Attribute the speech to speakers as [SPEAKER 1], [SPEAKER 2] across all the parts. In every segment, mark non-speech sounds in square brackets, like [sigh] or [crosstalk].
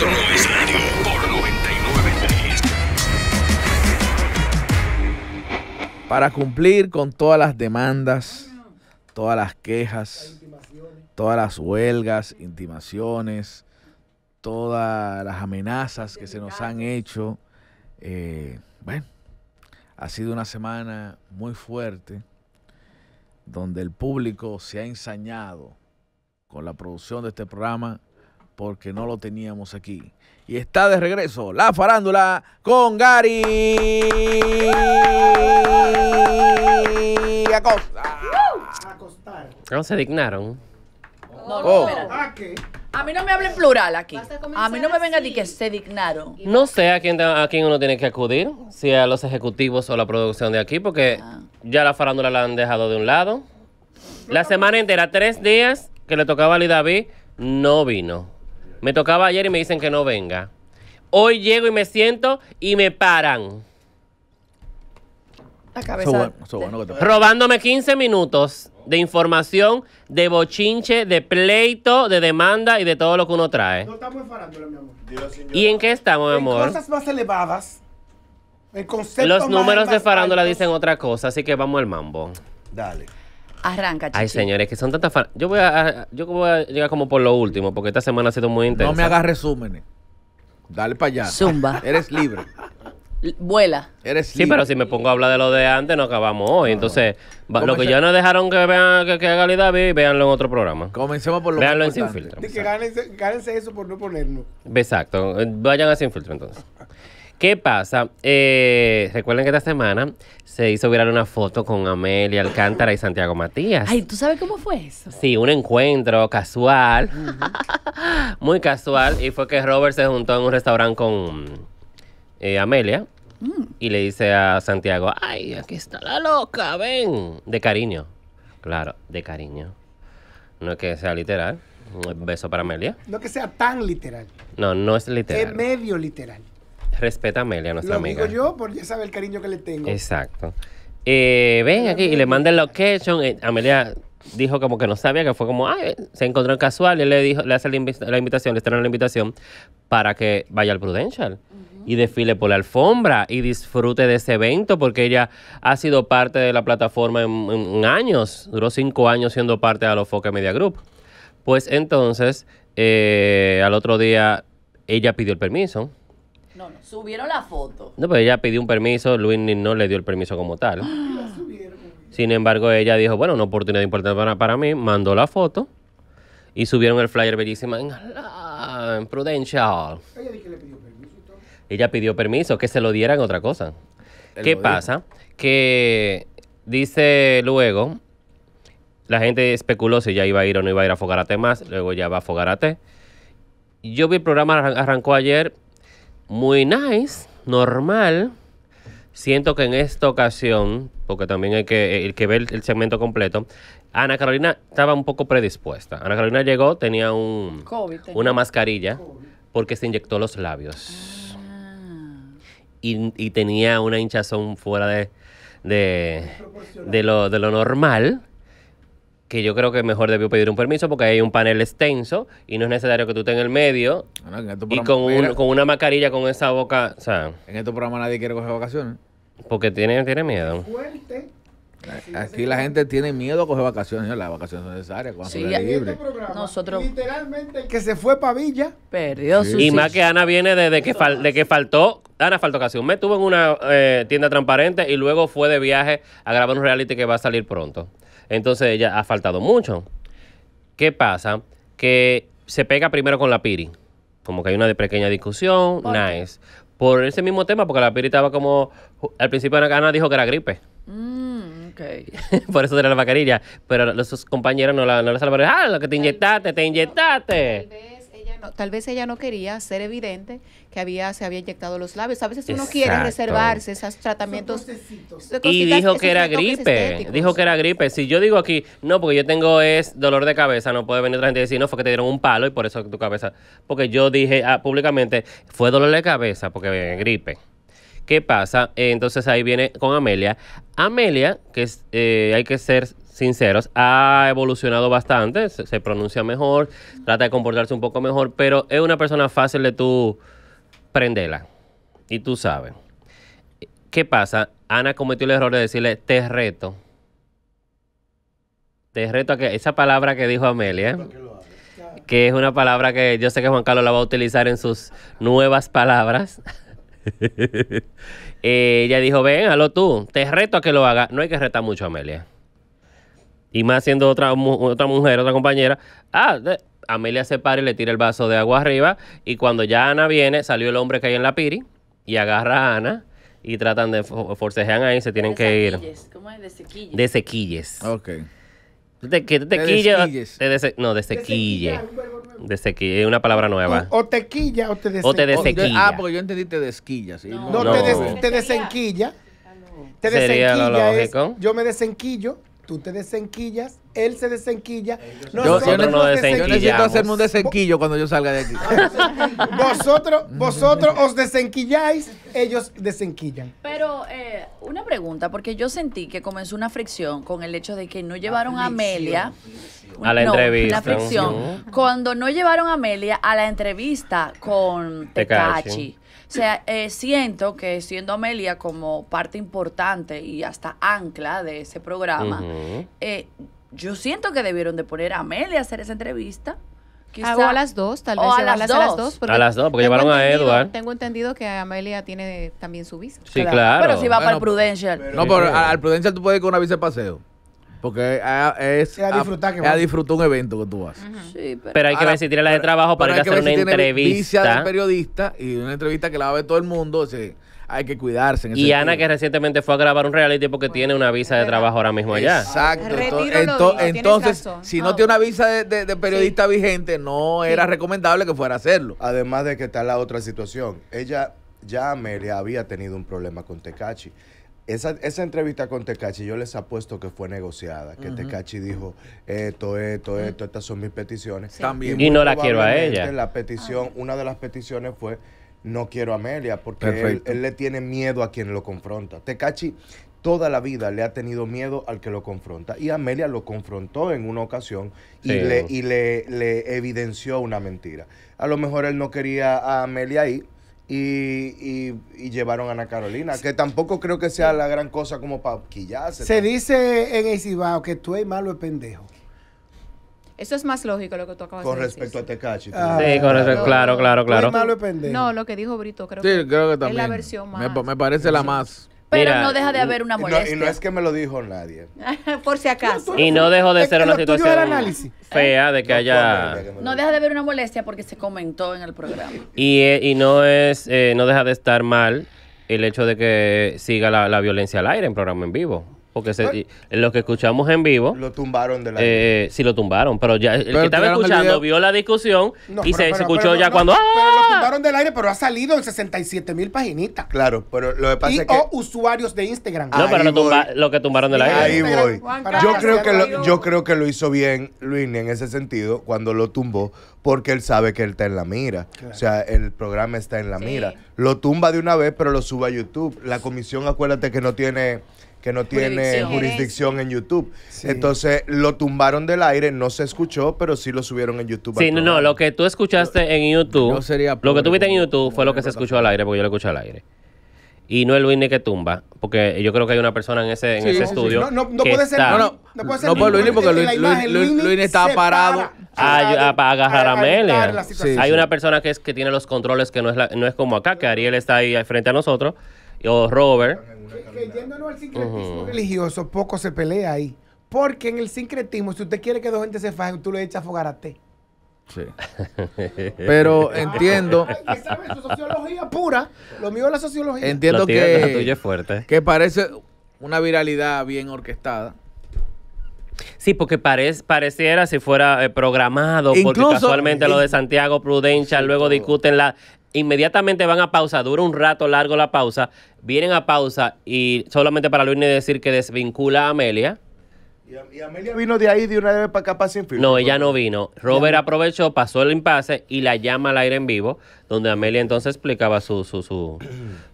[SPEAKER 1] por
[SPEAKER 2] Para cumplir con todas las demandas, todas las quejas, todas las huelgas, intimaciones, todas las amenazas que se nos han hecho, eh, bueno, ha sido una semana muy fuerte donde el público se ha ensañado con la producción de este programa porque no lo teníamos aquí. Y está de regreso la farándula con Gary
[SPEAKER 3] Acosta. Acostar. No se dignaron. Oh.
[SPEAKER 4] ¿A mí no me hablen plural aquí. a mí no me vengan a que se dignaron.
[SPEAKER 3] No sé a quién, a quién uno tiene que acudir, si a los ejecutivos o a la producción de aquí, porque ah. ya la farándula la han dejado de un lado. La semana entera, tres días que le tocaba a Ali David, no vino. Me tocaba ayer y me dicen que no venga. Hoy llego y me siento y me paran. Robándome 15 minutos de información, de bochinche, de pleito, de demanda y de todo lo que uno trae. ¿Y en qué estamos, mi amor? En cosas
[SPEAKER 5] más elevadas. Los números de
[SPEAKER 3] farándula dicen otra cosa, así que vamos al mambo. Dale. Arranca, chiqui. Ay, señores, que son tantas Yo voy a, yo voy a llegar como por lo último, porque esta semana ha sido muy intensa. No me hagas
[SPEAKER 2] resúmenes. Dale para allá. Zumba. [laughs] Eres libre. Vuela.
[SPEAKER 3] Eres libre. Sí, pero si me pongo a hablar de lo de antes, no acabamos hoy. Entonces, lo que ya nos dejaron que vean que, haga David, véanlo en otro programa. Comencemos por lo más Véanlo en Sin Filtro.
[SPEAKER 5] que gánense, eso por no ponernos.
[SPEAKER 3] Exacto. Vayan a Sin Filtro entonces. ¿Qué pasa? Eh, recuerden que esta semana se hizo viral una foto con Amelia Alcántara y Santiago Matías. Ay, ¿tú
[SPEAKER 4] sabes cómo fue eso?
[SPEAKER 3] Sí, un encuentro casual, muy casual, y fue que Robert se juntó en un restaurante con eh, Amelia. Mm. Y le dice a Santiago, ay, aquí está la loca, ven. De cariño. Claro, de cariño. No es que sea literal. Un beso para Amelia.
[SPEAKER 5] No que sea tan literal.
[SPEAKER 3] No, no es literal. Es
[SPEAKER 5] medio literal
[SPEAKER 3] respeta a Amelia, nuestra amiga. Lo
[SPEAKER 5] digo yo porque ya sabe el
[SPEAKER 3] cariño que le tengo. Exacto. Eh, ven aquí y le manda el location. Eh, Amelia dijo como que no sabía, que fue como, ah, se encontró en casual. Y él le dijo, le hace la, invitación, le estrenan la invitación para que vaya al Prudential. Y desfile por la alfombra y disfrute de ese evento porque ella ha sido parte de la plataforma en, años, duró cinco años siendo parte de Foca Media Group. Pues entonces, eh, al otro día, ella pidió el permiso
[SPEAKER 4] no, no, subieron la foto.
[SPEAKER 3] No, pero pues ella pidió un permiso, Luis no le dio el permiso como tal. Ah. Sin embargo, ella dijo, bueno, una oportunidad importante para, para mí, mandó la foto y subieron el flyer bellísima en, Prudential. Ella pidió permiso. que se lo dieran otra cosa. ¿Qué pasa? Que dice luego, la gente especuló si ya iba a ir o no iba a ir a Fogarate más, luego ya va a T. Yo vi el programa, arrancó ayer, muy nice, normal. Siento que en esta ocasión, porque también hay que, el que ver el segmento completo, Ana Carolina estaba un poco predispuesta. Ana Carolina llegó, tenía un una mascarilla porque se inyectó los labios. Y, tenía una hinchazón fuera de, de, lo, de lo normal que yo creo que mejor debió pedir un permiso porque hay un panel extenso y no es necesario que tú estés en el medio
[SPEAKER 2] y con, una
[SPEAKER 3] mascarilla con esa boca, o sea... En estos programas nadie quiere coger vacaciones.
[SPEAKER 2] Porque tiene, tiene miedo. Aquí la gente tiene miedo a coger vacaciones,
[SPEAKER 3] las vacaciones son necesarias. Cuando sí,
[SPEAKER 5] Nosotros... Literalmente que se fue para Villa perdió Y más
[SPEAKER 3] que Ana viene desde que, de que faltó, Ana faltó casi un mes, en una eh, tienda transparente y luego fue de viaje a grabar un reality que va a salir pronto. Entonces ella ha faltado mucho. ¿Qué pasa? Que se pega primero con la Piri. Como que hay una pequeña discusión, nice. Por ese mismo tema, porque la Piri estaba como. Al principio de gana dijo que era gripe. Mm, okay. [laughs] Por eso era la vaquerilla. Pero sus compañeros no la, no salvaron. ¡Ah, lo que te inyectaste, te inyectaste!
[SPEAKER 6] tal vez ella no quería ser evidente que había, se había inyectado los labios. A veces uno quiere reservarse esos tratamientos. y dijo que era gripe.
[SPEAKER 3] Dijo que era gripe. Si yo digo aquí, no, porque yo tengo es dolor de cabeza, no puede venir otra gente y decir, no, fue que te dieron un palo y por eso tu cabeza. Porque yo dije ah, públicamente, fue dolor de cabeza porque gripe. ¿Qué pasa? entonces ahí viene con Amelia. Amelia, que es, eh, hay que ser sinceros, ha evolucionado bastante, se, pronuncia mejor, trata de comportarse un poco mejor, pero es una persona fácil de tú prenderla. Y tú sabes. ¿Qué pasa? Ana cometió el error de decirle, te reto. Te reto a que esa palabra que dijo Amelia, que es una palabra que yo sé que Juan Carlos la va a utilizar en sus nuevas palabras. [laughs] Eh, ella dijo, ven, hazlo tú, te reto a que lo haga. No hay que retar mucho a Amelia y más siendo otra, otra mujer, otra compañera, ah, Amelia se para y le tira el vaso de agua arriba. Y cuando ya Ana viene, salió el hombre que hay en la piri y agarra a Ana y tratan de forcejean ahí, se tienen que ir. ¿Cómo es? De sequilles. De sequilles. te no, de sequille. De sequille, es una palabra nueva. O,
[SPEAKER 5] tequilla o te
[SPEAKER 3] desequilla. O te desequilla. Oh, ah,
[SPEAKER 5] porque
[SPEAKER 2] yo entendí te desquilla. No, te, te
[SPEAKER 5] desenquilla. Te desenquilla. Sería yo me desenquillo tú te desenquillas, él se desenquilla. Yo, no Yo necesito hacerme un desenquillo
[SPEAKER 2] cuando yo salga de aquí.
[SPEAKER 5] [laughs] vosotros, vosotros os desenquilláis, ellos desenquillan.
[SPEAKER 4] Pero eh, una pregunta, porque yo sentí que comenzó una fricción con el hecho de que no llevaron a Amelia
[SPEAKER 1] a la entrevista. Una fricción.
[SPEAKER 4] Cuando no llevaron a Amelia a la entrevista con Pecachi. O sea, eh, siento que siendo Amelia como parte importante y hasta ancla de ese programa, eh, yo siento
[SPEAKER 6] que debieron de poner a Amelia a hacer esa
[SPEAKER 4] entrevista.
[SPEAKER 6] Hago ah, a las dos, tal vez. a, las, dos.
[SPEAKER 3] a las dos, porque llevaron a Edward.
[SPEAKER 6] Tengo entendido que Amelia tiene también su visa. Sí, claro.
[SPEAKER 3] Pero si va
[SPEAKER 2] para el Prudential. no, pero al Prudential tú puedes ir con una visa de paseo. Porque ah, es, a, disfrutar, un evento que tú haces.
[SPEAKER 3] pero, hay que ver si tiene de trabajo para ir a hacer una entrevista. de
[SPEAKER 2] periodista y una entrevista que la va a ver todo el mundo. hay que cuidarse. y Ana, que
[SPEAKER 3] recientemente fue a grabar un reality porque tiene una visa de trabajo ahora mismo allá. Exacto. Entonces,
[SPEAKER 2] si no tiene una visa de, periodista vigente, no era recomendable que fuera a hacerlo.
[SPEAKER 1] Además de que está la otra situación. Ella ya Amelia había tenido un problema con Tecachi esa, entrevista con Tecachi, yo les apuesto que fue negociada, que Tecachi dijo esto, esto, esto, estas son mis peticiones. También y no la quiero a ella. La petición, ah. una de las peticiones fue no quiero a Amelia, porque él, le tiene miedo a quien lo confronta. Tecachi toda la vida le ha tenido miedo al que lo confronta. Y Amelia lo confrontó en una ocasión y, le evidenció una mentira. A lo mejor él no quería a Amelia ahí y, y, y, llevaron a Ana Carolina, que tampoco creo
[SPEAKER 5] que sea la gran cosa como para quillarse. Se dice en el que tú eres malo es pendejo.
[SPEAKER 6] Eso es más lógico lo que tú acabas de decir. Con respecto
[SPEAKER 3] a Tecachi. Este ah, sí, con respecto, claro, claro, claro. es
[SPEAKER 2] pendejo. No,
[SPEAKER 6] lo que dijo Brito creo, que, es la versión más. me parece
[SPEAKER 2] la más. Pero no deja de haber una molestia. y no es que me lo dijo nadie.
[SPEAKER 6] [laughs] Por si acaso.
[SPEAKER 2] Y no
[SPEAKER 3] dejó de ser una situación fea de que haya...
[SPEAKER 4] No deja de haber una molestia porque se comentó en el programa.
[SPEAKER 3] Y, eh, y no, es, eh, no deja de estar mal el hecho de que siga la, la violencia al aire en programa en vivo. Porque pues, lo que escuchamos en vivo. Lo tumbaron del eh, aire. sí, lo tumbaron. Pero ya el que estaba escuchando vio la discusión y se, escuchó ya cuando. ¡Ah! Pero lo
[SPEAKER 5] ¡ah! tumbaron del aire, pero ha salido en 67 mil paginitas. Claro, pero lo que pasa es que. O usuarios de Instagram.
[SPEAKER 3] No, pero lo, que tumbaron del aire. Ahí voy.
[SPEAKER 1] yo creo, que lo, yo creo que lo hizo bien Luis en ese sentido cuando lo tumbó, porque él sabe que él está en la mira. O sea, el programa está en la mira. Lo tumba de una vez, pero lo sube a YouTube. La comisión, acuérdate que no tiene que no tiene jurisdicción, en YouTube. Entonces lo tumbaron del aire, no se escuchó, pero sí lo subieron en YouTube. Sí, no, no, lo
[SPEAKER 3] que tú escuchaste en YouTube, lo que tuviste en YouTube fue lo que se escuchó al aire, porque yo lo escuché al aire. Y no es Luis que tumba, porque yo creo que hay una persona en ese, en ese estudio. No, no, no puede ser. no,
[SPEAKER 2] no, puede ser. No porque Luis, Luis, estaba parado.
[SPEAKER 3] Ah, ah, a, agarrar a, hay una persona que, es, que tiene los controles que no es, no es como acá, que Ariel está ahí frente a nosotros o Robert.
[SPEAKER 5] Que, yéndonos al
[SPEAKER 3] sincretismo
[SPEAKER 5] religioso, poco se pelea ahí. Porque en el sincretismo, si usted quiere que dos gente se fajen, tú le echas fogarate.
[SPEAKER 3] Sí. [laughs] Pero entiendo. [laughs]
[SPEAKER 5] sociología pura. Lo mío es la sociología. Entiendo
[SPEAKER 3] que. Que
[SPEAKER 2] parece una viralidad bien orquestada.
[SPEAKER 3] Sí, porque pareciera si fuera eh, programado, porque casualmente lo de Santiago Prudencia, luego discuten la, inmediatamente van a pausa, dura un rato largo la pausa, vienen a pausa y solamente para Luis decir que desvincula a Amelia.
[SPEAKER 1] Y, Amelia vino de ahí de una vez
[SPEAKER 3] para acá para sin filtro. No, ella no vino. Robert aprovechó, pasó el impasse y la llama al aire en vivo, donde Amelia entonces explicaba su, su, su,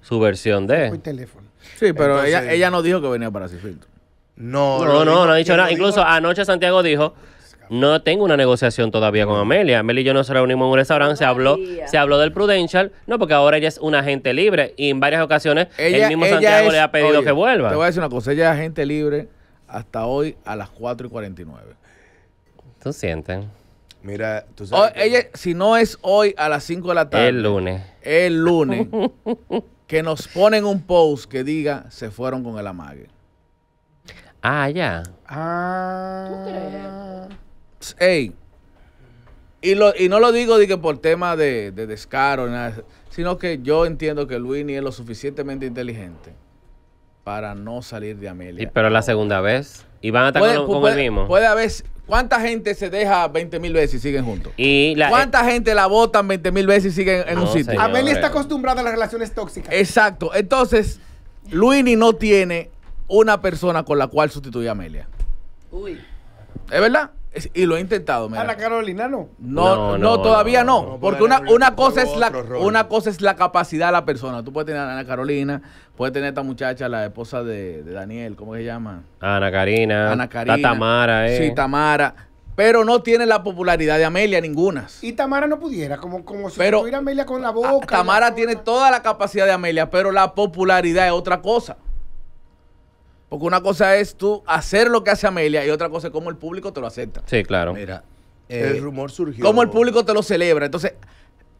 [SPEAKER 3] su versión de... teléfono. Sí, pero ella,
[SPEAKER 2] no dijo que venía para sin filtro. No, no, no, ha
[SPEAKER 3] dicho nada. Incluso anoche Santiago dijo no tengo una negociación todavía con Amelia. Amelia y yo nos reunimos en un restaurante, se habló, se habló del Prudential, no, porque ahora ella es una agente libre y en varias ocasiones ella, el mismo Santiago le ha pedido que vuelva. Te voy a
[SPEAKER 2] decir una cosa, ella es agente libre hasta hoy a las 4 y 49.
[SPEAKER 3] ¿Tú sientes? Mira, tú oh,
[SPEAKER 2] ella, si no es hoy a las 5 de la tarde. El lunes. El lunes. [laughs] que nos ponen un post que diga se fueron con el amague.
[SPEAKER 3] Ah, ya.
[SPEAKER 5] Ah
[SPEAKER 2] hey, y, no lo digo por tema de, descaro, sino que yo entiendo que Luini es lo suficientemente inteligente para no salir de Amelia. pero la
[SPEAKER 3] segunda vez, y van a estar con, el mismo.
[SPEAKER 2] haber, ¿Cuánta gente se deja 20 mil veces y siguen juntos? Y la, ¿Cuánta eh, gente la votan 20 mil veces y siguen en un sitio? Amelia está
[SPEAKER 5] acostumbrada a las relaciones tóxicas.
[SPEAKER 2] Exacto. Entonces, Luini no tiene una persona con la cual sustituir a Amelia. Uy. ¿Es verdad? y lo he intentado. Ana
[SPEAKER 5] Carolina no. No, no, todavía no. porque una, una, cosa es la,
[SPEAKER 2] una cosa es la capacidad de la persona. Tú puedes tener a Ana Carolina, puedes tener a esta muchacha, la esposa de, Daniel, ¿cómo se llama?
[SPEAKER 3] Ana Karina. Ana Karina. La Tamara, eh. Sí,
[SPEAKER 2] Tamara. Pero no tiene la popularidad de Amelia ninguna.
[SPEAKER 5] Y Tamara no pudiera, como, como si tuviera Amelia con la boca. Tamara
[SPEAKER 2] tiene toda la capacidad de Amelia, pero la popularidad es otra cosa. Porque una cosa es tú hacer lo que hace Amelia y otra cosa es cómo el público te lo acepta.
[SPEAKER 3] Sí, claro. Mira,
[SPEAKER 2] eh, el rumor surgió. Cómo el público te lo celebra. Entonces,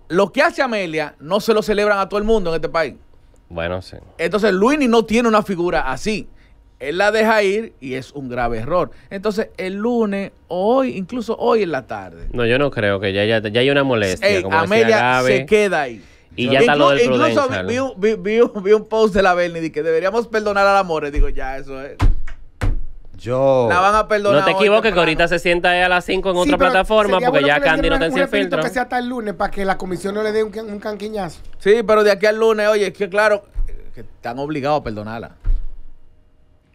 [SPEAKER 2] lo que hace Amelia no se lo celebran a todo el mundo en este país. Bueno, sí. Entonces, Luini no tiene una figura así. Él la deja ir y es un grave error. Entonces, el lunes, hoy, incluso hoy en la tarde.
[SPEAKER 3] No, yo no creo que ya, ya, hay una molestia. Amelia se
[SPEAKER 2] queda
[SPEAKER 7] ahí.
[SPEAKER 3] Y ya está lo del Incluso
[SPEAKER 2] vi, un post de la y que deberíamos perdonar
[SPEAKER 5] al amor. Y digo, ya, eso es.
[SPEAKER 3] Yo. La van a perdonar. No te equivoques que ahorita se sienta a las 5 en otra plataforma porque ya Candy no te en filtro. que sea
[SPEAKER 5] hasta el lunes para que la comisión no le dé un, canquiñazo.
[SPEAKER 2] Sí, pero de aquí al lunes, oye, es que claro, que están
[SPEAKER 5] obligados a perdonarla.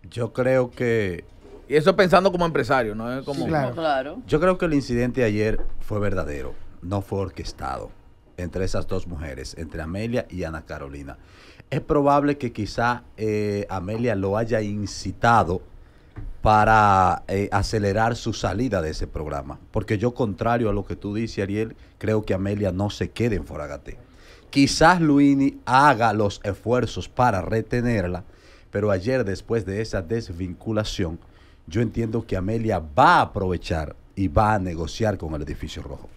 [SPEAKER 7] Yo creo que. Y eso pensando como empresario, ¿no? Como, Yo creo que el incidente de ayer fue verdadero, no fue orquestado entre esas dos mujeres, entre Amelia y Ana Carolina. Es probable que quizá eh, Amelia lo haya incitado para eh, acelerar su salida de ese programa. Porque yo, contrario a lo que tú dices, Ariel, creo que Amelia no se quede en Foragate. Quizás Luini haga los esfuerzos para retenerla, pero ayer, después de esa desvinculación, yo entiendo que Amelia va a aprovechar y va a negociar con el edificio rojo.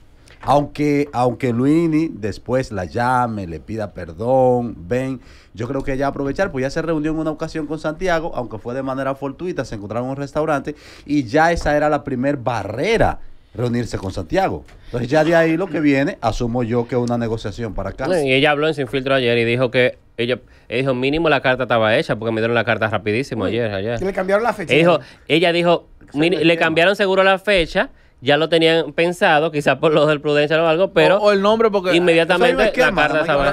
[SPEAKER 7] Aunque, aunque Luini después la llame, le pida perdón, ven, yo creo que ella aprovechar, pues ya se reunió en una ocasión con Santiago, aunque fue de manera fortuita, se encontraron en un restaurante y ya esa era la primer barrera reunirse con Santiago. Entonces ya de ahí lo que viene, asumo yo que es una negociación
[SPEAKER 3] para acá. Y ella habló en Sin Filtro ayer y dijo que ella, dijo mínimo la carta estaba hecha porque me dieron la carta rapidísimo ayer. ayer. le cambiaron la fecha. ella dijo, le cambiaron seguro la fecha ya lo tenían pensado, quizás por los del prudencia o algo, pero. O, el nombre, porque. Inmediatamente la carta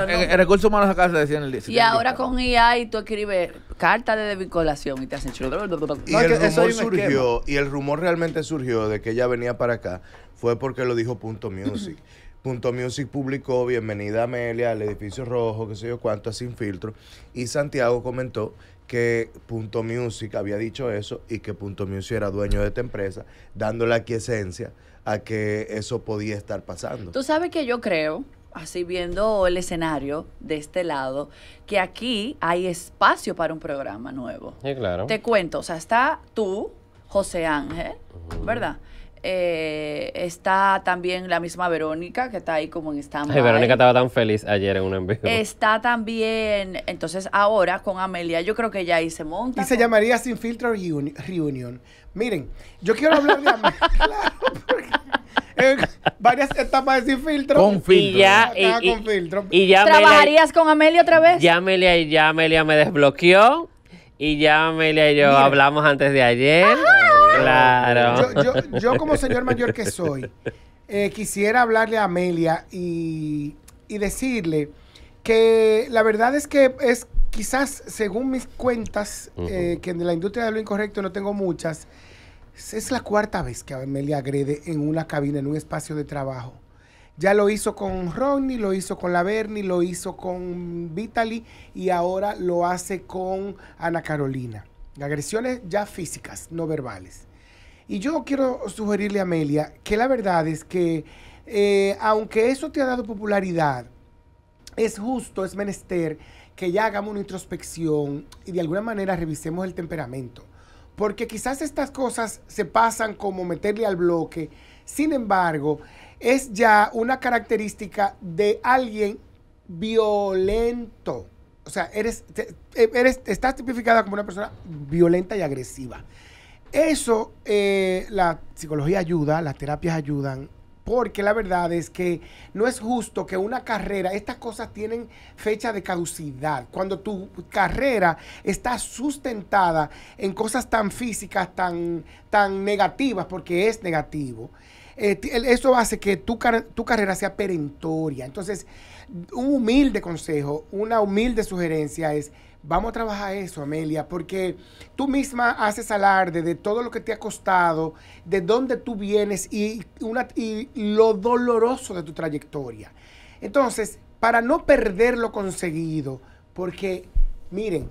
[SPEAKER 3] el,
[SPEAKER 2] recurso acá se decía en el
[SPEAKER 3] Y
[SPEAKER 4] ahora con e IA y tú escribes carta de desvinculación y te hacen chulo. Y el
[SPEAKER 1] rumor surgió, y el rumor realmente surgió de que ella venía para acá, fue porque lo dijo Punto Music. [laughs] Punto Music publicó Bienvenida Amelia al edificio rojo, qué sé yo cuánto, Sin Filtro. Y Santiago comentó que Punto Music había dicho eso y que Punto Music era dueño de esta empresa, dándole aquí esencia a que eso podía estar pasando. Tú
[SPEAKER 4] sabes que yo creo, así viendo el escenario de este lado, que aquí hay espacio para un programa nuevo. Sí, claro. Te cuento, o sea, está tú, José Ángel, ¿verdad? Eh, está también la misma Verónica, que está ahí como en stand Verónica
[SPEAKER 3] estaba tan feliz ayer en un envío.
[SPEAKER 4] Está también, entonces ahora con Amelia, yo creo que ya ahí
[SPEAKER 5] se monta. Y se llamaría Sin Filtro Reunion. Miren, yo quiero hablar de Amelia, [laughs] claro, porque en varias etapas de Sin Filtro. Con filtro.
[SPEAKER 3] Y ya, con ¿Trabajarías
[SPEAKER 4] con Amelia otra vez? Ya
[SPEAKER 3] Amelia, ya Amelia me desbloqueó. Y ya Amelia y yo hablamos antes de ayer. Claro. Yo, como [laughs] señor mayor
[SPEAKER 5] que soy, eh, quisiera hablarle a Amelia y, decirle que la verdad es que es quizás según mis cuentas, eh, que en la industria de lo incorrecto no tengo muchas, es la cuarta vez que Amelia agrede en una cabina, en un espacio de trabajo. Ya lo hizo con Ronnie, lo hizo con la Bernie lo hizo con Vitaly y ahora lo hace con Ana Carolina agresiones ya físicas, no verbales. Y yo quiero sugerirle a Amelia que la verdad es que eh, aunque eso te ha dado popularidad, es justo, es menester que ya hagamos una introspección y de alguna manera revisemos el temperamento. Porque quizás estas cosas se pasan como meterle al bloque. Sin embargo, es ya una característica de alguien violento o sea, eres, eh, eres, estás tipificada como una persona violenta y agresiva. Eso, eh, la psicología ayuda, las terapias ayudan, porque la verdad es que no es justo que una carrera, estas cosas tienen fecha de caducidad. Cuando tu carrera está sustentada en cosas tan físicas, tan, tan negativas, porque es negativo, eh, eso hace que tu, tu carrera sea perentoria. Entonces, un humilde consejo, una humilde sugerencia es, vamos a trabajar eso, Amelia, porque tú misma haces alarde de todo lo que te ha costado, de dónde tú vienes y, una, y lo doloroso de tu trayectoria. Entonces, para no perder lo conseguido, porque miren,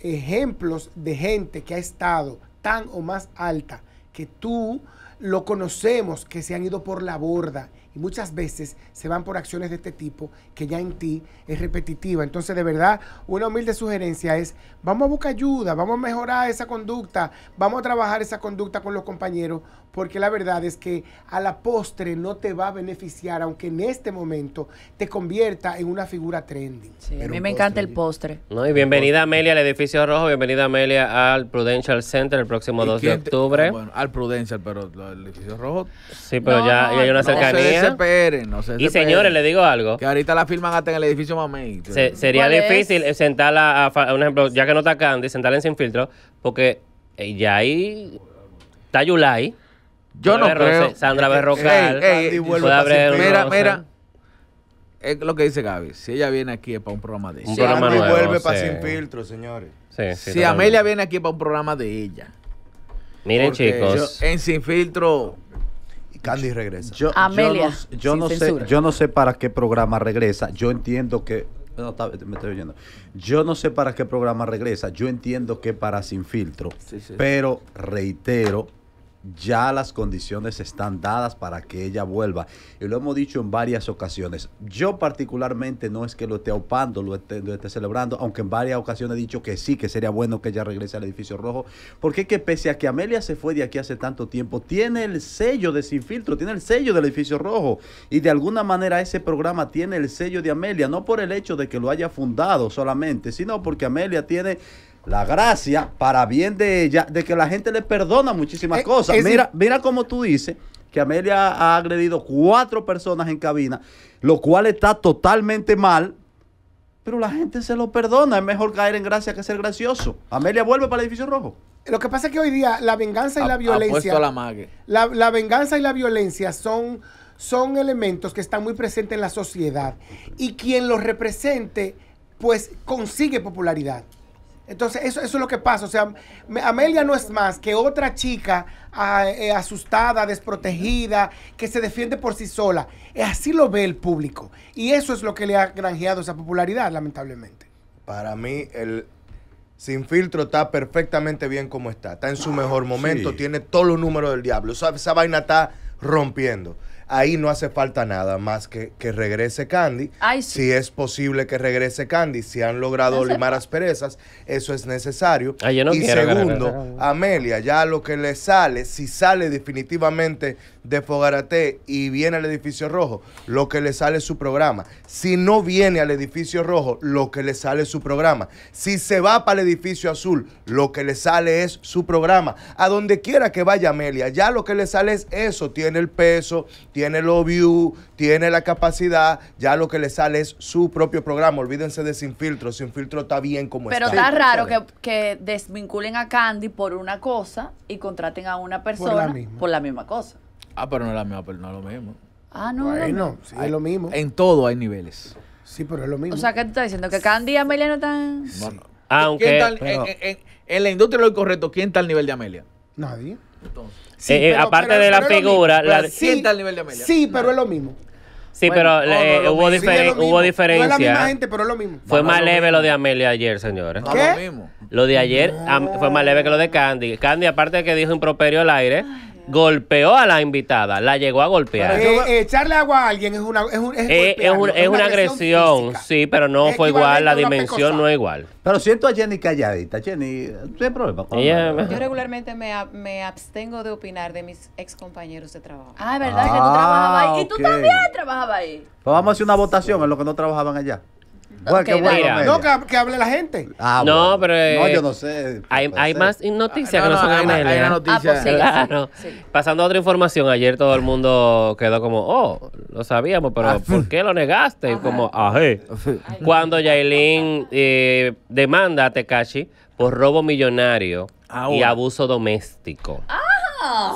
[SPEAKER 5] ejemplos de gente que ha estado tan o más alta que tú, lo conocemos, que se han ido por la borda y muchas veces se van por acciones de este tipo que ya en ti es repetitiva. Entonces, de verdad, una humilde sugerencia es, vamos a buscar ayuda, vamos a mejorar esa conducta, vamos a trabajar esa conducta con los compañeros, porque la verdad es que a la postre no te va a beneficiar, aunque en este momento te convierta en una figura trending. a mí me encanta el postre.
[SPEAKER 3] No, y bienvenida Amelia al edificio rojo, bienvenida Amelia al Prudential Center el próximo 2 de octubre. Ah, bueno, al Prudential, pero el
[SPEAKER 2] edificio rojo.
[SPEAKER 3] Sí, pero ya, hay una cercanía.
[SPEAKER 2] Y señores, le
[SPEAKER 3] digo algo. Que ahorita
[SPEAKER 2] la firman hasta en el edificio Mamey. sería difícil eh,
[SPEAKER 3] sentarla, un ejemplo, ya que no está Candy, sentarla en Sin Filtro, porque eh, ya ahí está Yulai. Yo no Sandra Berrocal. Eh, mira, mira
[SPEAKER 2] es lo que dice Gaby. Si ella viene aquí es para un programa de ella. vuelve para Sin Filtro, señores. si Amelia viene aquí para un programa de ella. Miren, chicos. en Sin Filtro
[SPEAKER 7] Candy regresa. Yo, Amelia, yo no, sé, yo no sé para qué programa regresa. Yo entiendo que no, me estoy oyendo. Yo no sé para qué programa regresa. Yo entiendo que para Sin Filtro. Pero reitero ya las condiciones están dadas para que ella vuelva. Y lo hemos dicho en varias ocasiones. Yo particularmente no es que lo esté aupando, lo esté, celebrando, aunque en varias ocasiones he dicho que sí, que sería bueno que ella regrese al edificio rojo. Porque que pese a que Amelia se fue de aquí hace tanto tiempo, tiene el sello de Sin Filtro, tiene el sello del edificio rojo. Y de alguna manera ese programa tiene el sello de Amelia, no por el hecho de que lo haya fundado solamente, sino porque Amelia tiene la gracia para bien de ella, de que la gente le perdona muchísimas eh, cosas. Mira, cómo mira como tú dices que Amelia ha agredido cuatro personas en cabina, lo cual está totalmente mal, pero la gente se lo perdona. Es mejor caer en gracia que ser gracioso. Amelia vuelve para el edificio rojo. Lo que pasa es que hoy día la venganza y la violencia. la, la, la
[SPEAKER 5] venganza y la violencia son, son elementos que están muy presentes en la sociedad. Y quien los represente, pues consigue popularidad. Entonces, eso, es lo que pasa. O sea, Amelia no es más que otra chica ah, eh, asustada, desprotegida, que se defiende por sí sola. Eh, así lo ve el público. Y eso es lo que le ha granjeado esa popularidad, lamentablemente. Para mí, el Sin
[SPEAKER 1] Filtro está perfectamente bien como está. Está en su ah, mejor momento, tiene todos los números del diablo. esa vaina está rompiendo ahí no hace falta nada más que que regrese Candy. Si es posible que regrese Candy, si han logrado limar perezas, eso es necesario. Ah, y segundo, Amelia, ya lo que le sale, si sale definitivamente de Fogarate y viene al edificio rojo, lo que le sale es su programa. Si no viene al edificio rojo, lo que le sale es su programa. Si se va para el edificio azul, lo que le sale es su programa. A donde quiera que vaya Amelia, ya lo que le sale es eso. Tiene el peso, tiene el views, tiene la capacidad, ya lo que le sale es su propio programa. Olvídense de sin filtro, sin filtro está bien como Pero está. Pero está raro
[SPEAKER 4] que, desvinculen a Candy por una cosa y contraten a una persona por la misma cosa.
[SPEAKER 2] Ah, pero no es la misma, pero no es lo mismo.
[SPEAKER 4] Ah, no. Ahí no, es
[SPEAKER 2] lo mismo. En todo hay niveles. Sí, pero es lo mismo. O sea,
[SPEAKER 4] ¿qué tú estás diciendo? Que Candy y Amelia no están. Sí.
[SPEAKER 2] Ah, aunque. en, la industria lo incorrecto, ¿quién está al nivel de Amelia?
[SPEAKER 5] Nadie. Entonces.
[SPEAKER 2] Eh, eh, aparte de la
[SPEAKER 5] figura. La... ¿Quién está al nivel de Amelia? Sí, pero es lo mismo.
[SPEAKER 2] Sí,
[SPEAKER 3] pero eh, hubo, hubo diferencia. No la gente,
[SPEAKER 5] pero es lo mismo. Fue más leve
[SPEAKER 3] lo de Amelia ayer, señores. ¿Qué? Lo, mismo. lo de ayer fue más leve que lo de Candy. Candy, aparte de que dijo improperio al aire, golpeó a la invitada, la llegó a golpear. Eh,
[SPEAKER 5] echarle agua a alguien es una, es un, es eh, es una, agresión,
[SPEAKER 3] sí, pero no fue igual, la dimensión no es igual. Pero
[SPEAKER 7] siento a Jenny calladita,
[SPEAKER 3] Jenny, no hay problema. Con Yo
[SPEAKER 6] regularmente me, me, abstengo de opinar de mis ex compañeros de trabajo.
[SPEAKER 4] Ah, es
[SPEAKER 5] ¿verdad?
[SPEAKER 7] que tú ah, trabajabas ahí. Y tú también
[SPEAKER 5] trabajabas ahí.
[SPEAKER 7] Pues vamos a hacer una votación en los que no
[SPEAKER 3] trabajaban allá. Ah, no,
[SPEAKER 5] que, hable la gente.
[SPEAKER 7] Ah, no, pero. Eh, no, yo no
[SPEAKER 3] sé. Ah, hay, más noticias que no, son hay, hay claro. Pasando a otra información, ayer todo el mundo quedó como, oh, lo sabíamos, pero ¿por qué lo negaste? Y como, ajé. Cuando Yailin eh, demanda a Tekashi por robo millonario y abuso doméstico.
[SPEAKER 6] Ah.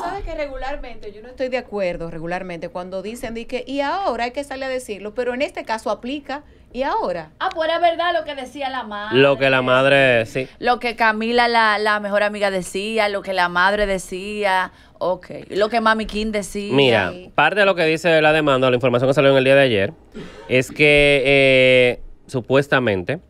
[SPEAKER 6] ¿Sabes que regularmente yo no estoy de acuerdo regularmente cuando dicen que y ahora hay que salir a decirlo, pero en este caso aplica ¿Y ahora?
[SPEAKER 4] Ah, pues era verdad lo que decía la madre. Lo
[SPEAKER 3] que la madre, sí.
[SPEAKER 4] Lo que Camila, la, mejor amiga, decía, lo que la madre decía. Ok. Lo que Mami King decía. Mira,
[SPEAKER 3] parte de lo que dice la demanda, la información que salió en el día de ayer, es que eh, supuestamente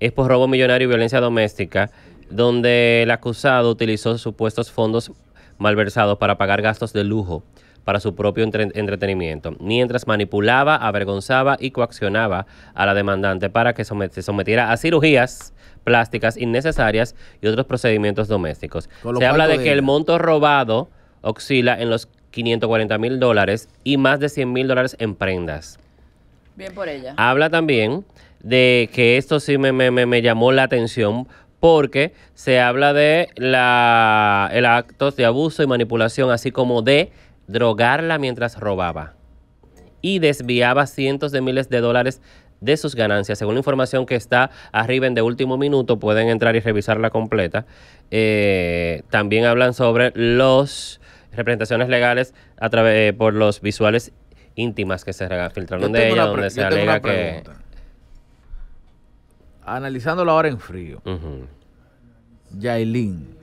[SPEAKER 3] es por robo millonario y violencia doméstica, donde el acusado utilizó supuestos fondos malversados para pagar gastos de lujo para su propio entretenimiento, mientras manipulaba, avergonzaba y coaccionaba a la demandante para que se sometiera a cirugías plásticas innecesarias y otros procedimientos domésticos. Se habla de que el monto robado oscila en los 540 mil dólares y más de 100 mil dólares en prendas.
[SPEAKER 4] Bien por ella. Habla
[SPEAKER 3] también de que esto sí me, me llamó la atención porque se habla de la, el actos de abuso y manipulación, así como de drogarla mientras robaba y desviaba cientos de miles de dólares de sus ganancias. Según la información que está arriba en de último minuto, pueden entrar y revisarla completa. Eh, también hablan sobre las representaciones legales a través eh, por los visuales íntimas que se filtraron de ella, donde se alega que...
[SPEAKER 2] Analizándolo ahora en frío, Yailin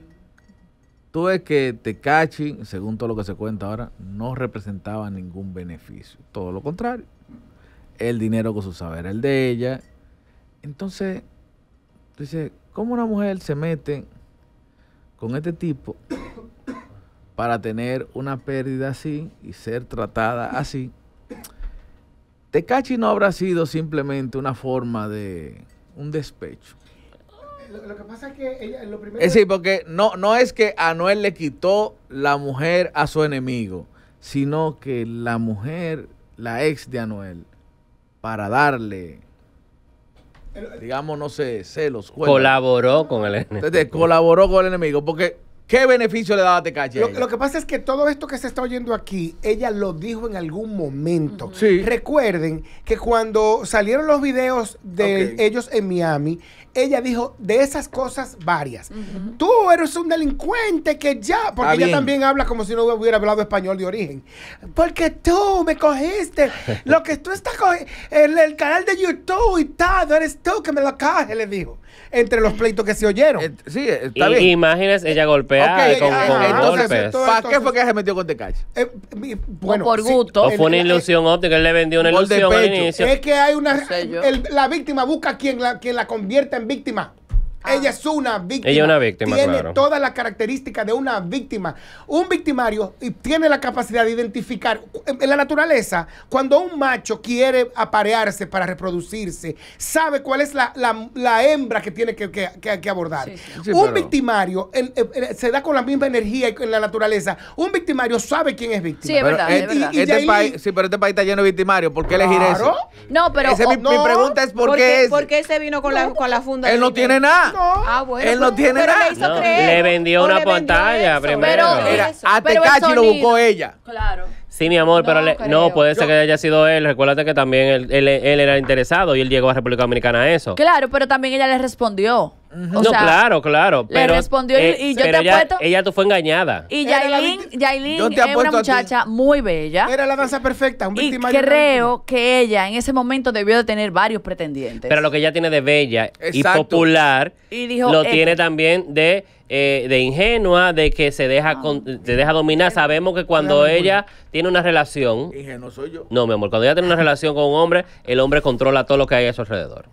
[SPEAKER 2] Tú ves que Tecachi, según todo lo que se cuenta ahora, no representaba ningún beneficio. Todo lo contrario. El dinero con su saber, era el de ella. Entonces, dice, ¿cómo una mujer se mete con este tipo [coughs] para tener una pérdida así y ser tratada así? Tecachi no habrá sido simplemente una forma de un despecho
[SPEAKER 5] lo, que pasa es que ella, lo primero... Es
[SPEAKER 2] porque no, no es que Anuel le quitó la mujer a su enemigo, sino que la mujer, la ex de Anuel, para darle digamos, no sé, celos. Colaboró
[SPEAKER 3] con el enemigo.
[SPEAKER 2] colaboró con el enemigo, porque ¿qué beneficio le daba a Tecache? Lo,
[SPEAKER 5] que pasa es que todo esto que se está oyendo aquí, ella lo dijo en algún momento. Recuerden que cuando salieron los videos de ellos en Miami, ella dijo de esas cosas varias. Tú eres un delincuente que ya, porque ella también habla como si no hubiera hablado español de origen. Porque tú me cogiste, [laughs] lo que tú estás cogiendo, el, canal de YouTube y todo, eres tú que me lo coges, le dijo entre los pleitos que se oyeron. Eh, sí,
[SPEAKER 2] está bien. imagínense,
[SPEAKER 3] ella golpeada con, golpes.
[SPEAKER 5] ¿Para qué fue que se metió con Tecachi? Eh, bueno, por gusto.
[SPEAKER 2] Sí, o fue una ilusión
[SPEAKER 3] óptica, él le vendió una ilusión al inicio. Es
[SPEAKER 5] que hay una... la víctima busca a quien la, quien la convierta en víctima. Ah. Ella es una víctima. Ella una víctima, Tiene todas las características de una víctima. Un victimario tiene la capacidad de identificar. En la naturaleza, cuando un macho quiere aparearse para reproducirse, sabe cuál es la, hembra que tiene que, que, abordar. un victimario se da con la misma energía en la naturaleza. Un victimario sabe quién es víctima. Sí, es verdad. este país,
[SPEAKER 2] sí, pero este país está lleno de victimarios. ¿Por qué elegir eso?
[SPEAKER 5] No, pero. mi,
[SPEAKER 3] pregunta es: ¿por qué
[SPEAKER 6] porque, ¿Por se vino con, la, con la funda. Él no tiene nada. Ah, él no tiene
[SPEAKER 3] nada. Le, vendió una pantalla primero. a Tecachi lo buscó ella. Claro. Sí, mi amor, pero no, puede ser que haya sido él. Recuérdate que también él, él, era interesado y él llegó a República Dominicana a eso.
[SPEAKER 4] Claro, pero también ella le respondió no, claro,
[SPEAKER 3] claro. Pero, respondió eh, y yo te apuesto. Ella, tú fue engañada.
[SPEAKER 4] Y Yailin, Yailin es una muchacha muy bella. Era la danza perfecta, un Y creo que ella en ese momento debió de tener varios pretendientes.
[SPEAKER 3] Pero lo que ella tiene de bella y popular, lo eh, tiene también eh, de ingenua, de que se deja ah. deja dominar. Sabemos que cuando ella tiene una relación. Ingenuo soy yo. No, mi amor, cuando ella tiene una relación con un hombre, el hombre controla todo lo que hay a su alrededor.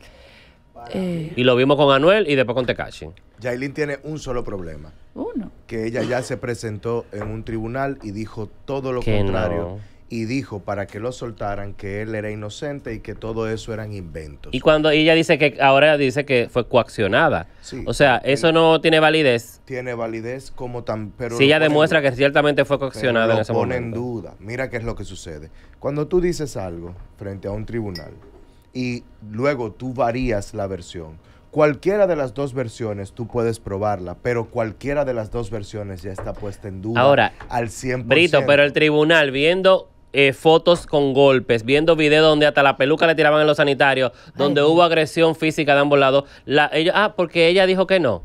[SPEAKER 3] Eh. Y lo vimos con Anuel y después con Tekashi.
[SPEAKER 2] Yailin tiene
[SPEAKER 1] un solo problema. Uno. Que ella ya se presentó en un tribunal y dijo todo lo contrario. Y dijo para que lo soltaran que él era inocente y que todo eso eran inventos.
[SPEAKER 3] Y cuando ella dice que ahora dice que fue coaccionada. o sea, eso no tiene validez.
[SPEAKER 1] Tiene validez como tan... Pero si ella demuestra que ciertamente fue coaccionada lo pone en duda. Mira qué es lo que sucede. Cuando tú dices algo frente a un tribunal y luego tú varías la versión. Cualquiera de las dos versiones tú puedes probarla, pero cualquiera de las dos versiones ya está puesta en duda Ahora, al 100%. Brito, pero el
[SPEAKER 3] tribunal viendo eh, fotos con golpes, viendo videos donde hasta la peluca le tiraban en los sanitarios, donde hubo agresión física de ambos lados. La, ah, porque ella dijo que no.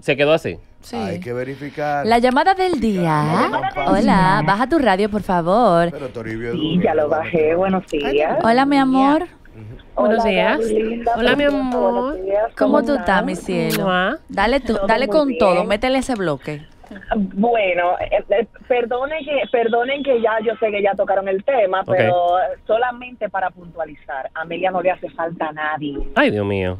[SPEAKER 3] Se quedó así. Hay que verificar. La llamada
[SPEAKER 4] del día. Hola, baja tu radio, por favor.
[SPEAKER 3] ya lo bajé. Buenos días.
[SPEAKER 4] Hola, mi amor. Buenos días. Hola, mi
[SPEAKER 3] amor.
[SPEAKER 4] ¿Cómo, tú estás, mi cielo? Dale, dale con todo, métele ese bloque. Bueno, eh, eh, perdone perdonen, que, perdonen que ya yo sé que ya tocaron el tema, pero solamente para puntualizar, a Amelia no le hace falta a nadie.
[SPEAKER 3] Ay, Dios mío.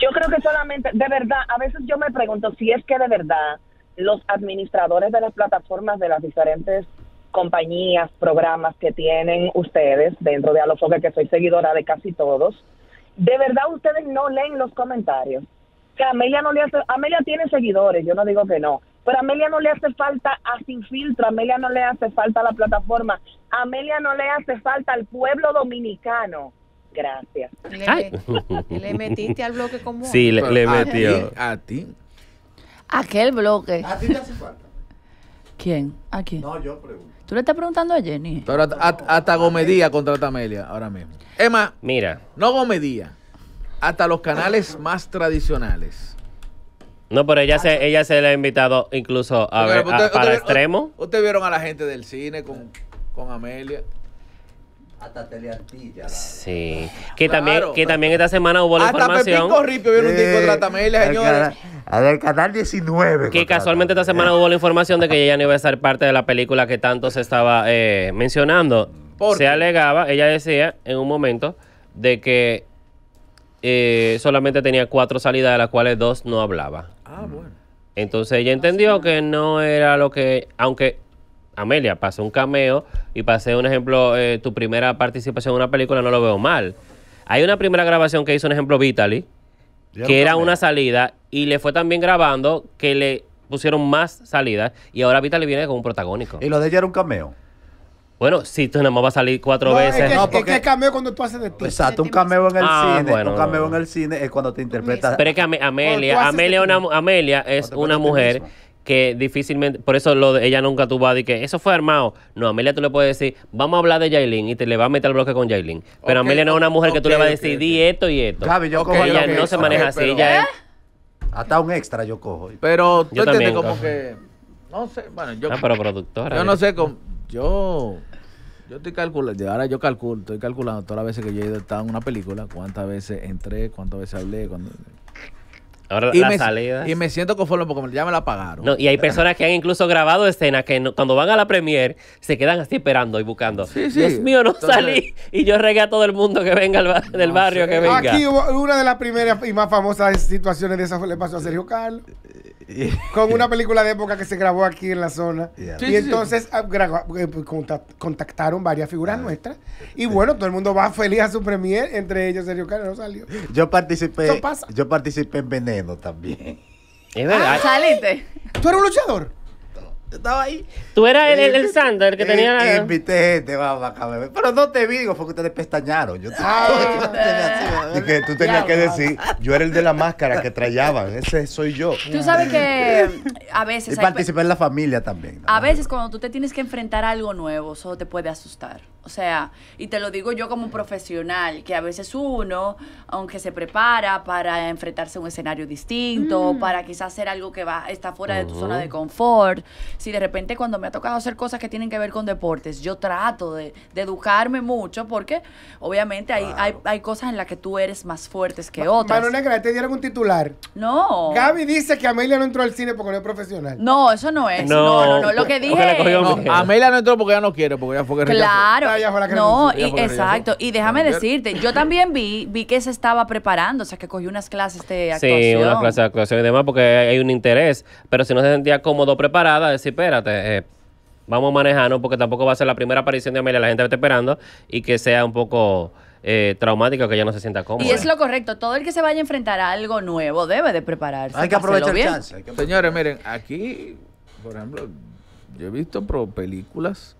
[SPEAKER 4] Yo creo que solamente, de verdad, a veces yo me pregunto si es que de verdad los administradores de las plataformas de las diferentes compañías, programas que tienen ustedes dentro de Alofoque, que soy seguidora de casi todos, de verdad ustedes no leen los comentarios. Que Amelia no le hace, Amelia tiene
[SPEAKER 5] seguidores, yo no digo que no,
[SPEAKER 3] pero
[SPEAKER 4] Amelia no le hace falta a Sin Filtro, Amelia no le hace falta a la
[SPEAKER 6] plataforma, Amelia no le hace falta al pueblo dominicano. Gracias.
[SPEAKER 2] Le, [laughs] metiste al bloque común. Sí, le, metió. A ti.
[SPEAKER 4] Aquel bloque. ¿A ti te
[SPEAKER 2] hace falta? ¿Quién?
[SPEAKER 4] ¿A quién? No, yo pregunto le estás preguntando
[SPEAKER 2] a Jenny. Pero hasta, Gomedía contrata a Amelia ahora mismo. Emma. Mira. No Gomedía. Hasta los canales más tradicionales.
[SPEAKER 3] No, pero ella se, ella se le ha invitado incluso a ver, para extremo.
[SPEAKER 2] Ustedes usted vieron a la gente del cine con, con Amelia. Hasta Teleantilla.
[SPEAKER 3] Sí. Que, también, que también esta semana hubo la información. Pepín un de señores. A ver, ah, Canal
[SPEAKER 7] 19.
[SPEAKER 3] Que casualmente esta semana hubo la información de que ella no iba a ser parte de la película que tanto se estaba eh, mencionando. se alegaba, ella decía en un momento, de que eh, solamente tenía cuatro salidas, de las cuales dos no hablaba. Ah, bueno. Entonces ella entendió ah, que no era lo que, aunque Amelia, pasé un cameo y pasé un ejemplo, eh, tu primera participación en una película, no lo veo mal. Hay una primera grabación que hizo un ejemplo Vitaly, que era una salida y le fue también grabando que le pusieron más salidas y ahora Vitaly viene con un protagónico. ¿Y lo de ella era un cameo? Bueno, si tú nada vas a salir cuatro veces. no, porque... es cameo cuando tú haces de ti. Exacto, un cameo en el
[SPEAKER 7] ah, cine. un cameo en el cine es cuando te interpretas. Pero
[SPEAKER 3] Amelia, Amelia, Amelia es una mujer que difícilmente, por eso lo ella nunca tuvo a que eso fue armado. No, Amelia tú le puedes decir, vamos a hablar de Jailin y te le va a meter el bloque con Jailin. Pero Amelia no es una mujer que tú le vas a decir, di esto y esto. Gaby, ella no se maneja así,
[SPEAKER 7] Hasta un extra yo cojo.
[SPEAKER 3] Pero yo también, como
[SPEAKER 7] que... No sé, bueno, yo... Ah, pero
[SPEAKER 3] productora. Yo no eh. sé, cómo, yo...
[SPEAKER 2] Yo estoy calculando, ahora yo calculo, estoy calculando todas las veces que yo he estado en una película, cuántas veces entré, cuántas veces hablé,
[SPEAKER 3] y me, salida. Y me
[SPEAKER 2] siento conforme porque ya me la pagaron. No, y hay personas
[SPEAKER 3] que han incluso grabado escenas que cuando van a la premier se quedan así esperando y buscando. Dios mío, no salí. Y yo regué a todo el mundo que venga del barrio que Aquí
[SPEAKER 5] una de las primeras y más famosas situaciones de esas le pasó a Sergio Carlos. [laughs] con una película de época que se grabó aquí en la zona. y entonces ah, eh, pues, contactaron varias figuras ah. nuestras. Y bueno, todo el mundo va feliz a su premier, entre ellos Sergio
[SPEAKER 3] no salió.
[SPEAKER 7] Yo participé. Yo participé en Veneno también. Ah,
[SPEAKER 3] saliste. ¿Tú eres un luchador? Yo estaba ahí. Tú eras el, el, el eh, Sander, el que eh, tenía la.
[SPEAKER 7] Eh, invité gente, va a Pero no te digo, fue que ustedes pestañaron. Yo, ah. que tú tenías que decir, yo era el de la máscara que traían. ese soy yo. Tú sabes
[SPEAKER 4] que
[SPEAKER 7] a veces. Y participar en la familia también. A
[SPEAKER 4] veces, cuando tú te tienes que enfrentar a algo nuevo, eso te puede asustar. O sea, y te lo digo yo como un profesional, que a veces uno, aunque se prepara para enfrentarse a un escenario distinto, mm. para quizás hacer algo que va está fuera de tu zona de confort, si de repente cuando me ha tocado hacer cosas que tienen que ver con deportes, yo trato de, de educarme mucho porque obviamente hay, cosas en las que tú
[SPEAKER 5] eres más fuertes que otras. Mano Negra, ¿te dieron un titular? No. Gaby dice que Amelia no entró al cine porque no es profesional.
[SPEAKER 4] No, eso no es. No, no, no. Lo que dije...
[SPEAKER 2] Amelia no entró porque ya no quiere, porque ya fue que Claro.
[SPEAKER 4] No, exacto. Y déjame decirte, yo también vi, vi que se estaba preparando, o sea, que cogió unas clases de actuación. Sí, unas clases de
[SPEAKER 3] actuación y demás, porque hay un interés. Pero si no se sentía cómodo, preparada, decir, espérate, eh, vamos manejando porque tampoco va a ser la primera aparición de Amelia, la gente estar esperando, y que sea un poco... Eh, traumático que ya no se sienta cómoda Y es
[SPEAKER 4] lo correcto. Todo el que se vaya a enfrentar a algo nuevo debe de prepararse. Hay que aprovechar bien.
[SPEAKER 3] Señores,
[SPEAKER 2] miren, aquí, por ejemplo, yo he visto pro películas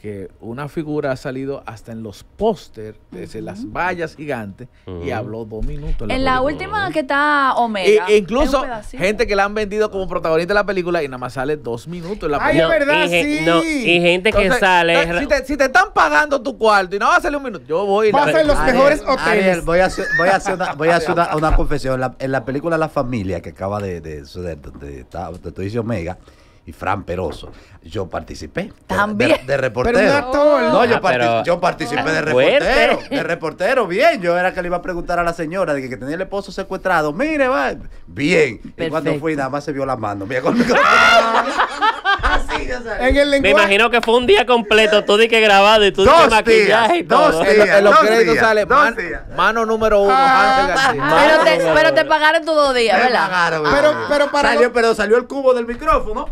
[SPEAKER 2] que una figura ha salido hasta en los póster, desde las vallas gigantes, y habló dos minutos. En la,
[SPEAKER 4] última que está Omega. incluso gente
[SPEAKER 2] que la han vendido como protagonista de la película y nada más sale dos minutos la Ay, verdad, sí. y gente que sale. si, te, están pagando tu cuarto y no va a salir un minuto, yo voy. va a los mejores voy a hacer, voy a hacer, una, voy a hacer
[SPEAKER 7] una, confesión. en la película La Familia, que acaba de, de suceder, donde está, donde Omega y Fran Peroso. Yo participé. También. De, reportero. No, yo, ah, yo participé de reportero. De reportero, bien. Yo era que le iba a preguntar a la señora de que, tenía el esposo secuestrado. Mire, va. Bien. Y cuando fui, nada más se vio la
[SPEAKER 3] mano. Mira, [laughs]
[SPEAKER 2] Así, ya
[SPEAKER 7] En el lenguaje. Me
[SPEAKER 3] imagino que fue un día completo, tú di que grabado y tú di maquillaje y todo. Dos días, en, los créditos sale mano número uno,
[SPEAKER 4] ah, Pero, te, pagaron tus dos días,
[SPEAKER 3] ¿verdad?
[SPEAKER 7] pero, para salió, pero salió el cubo del micrófono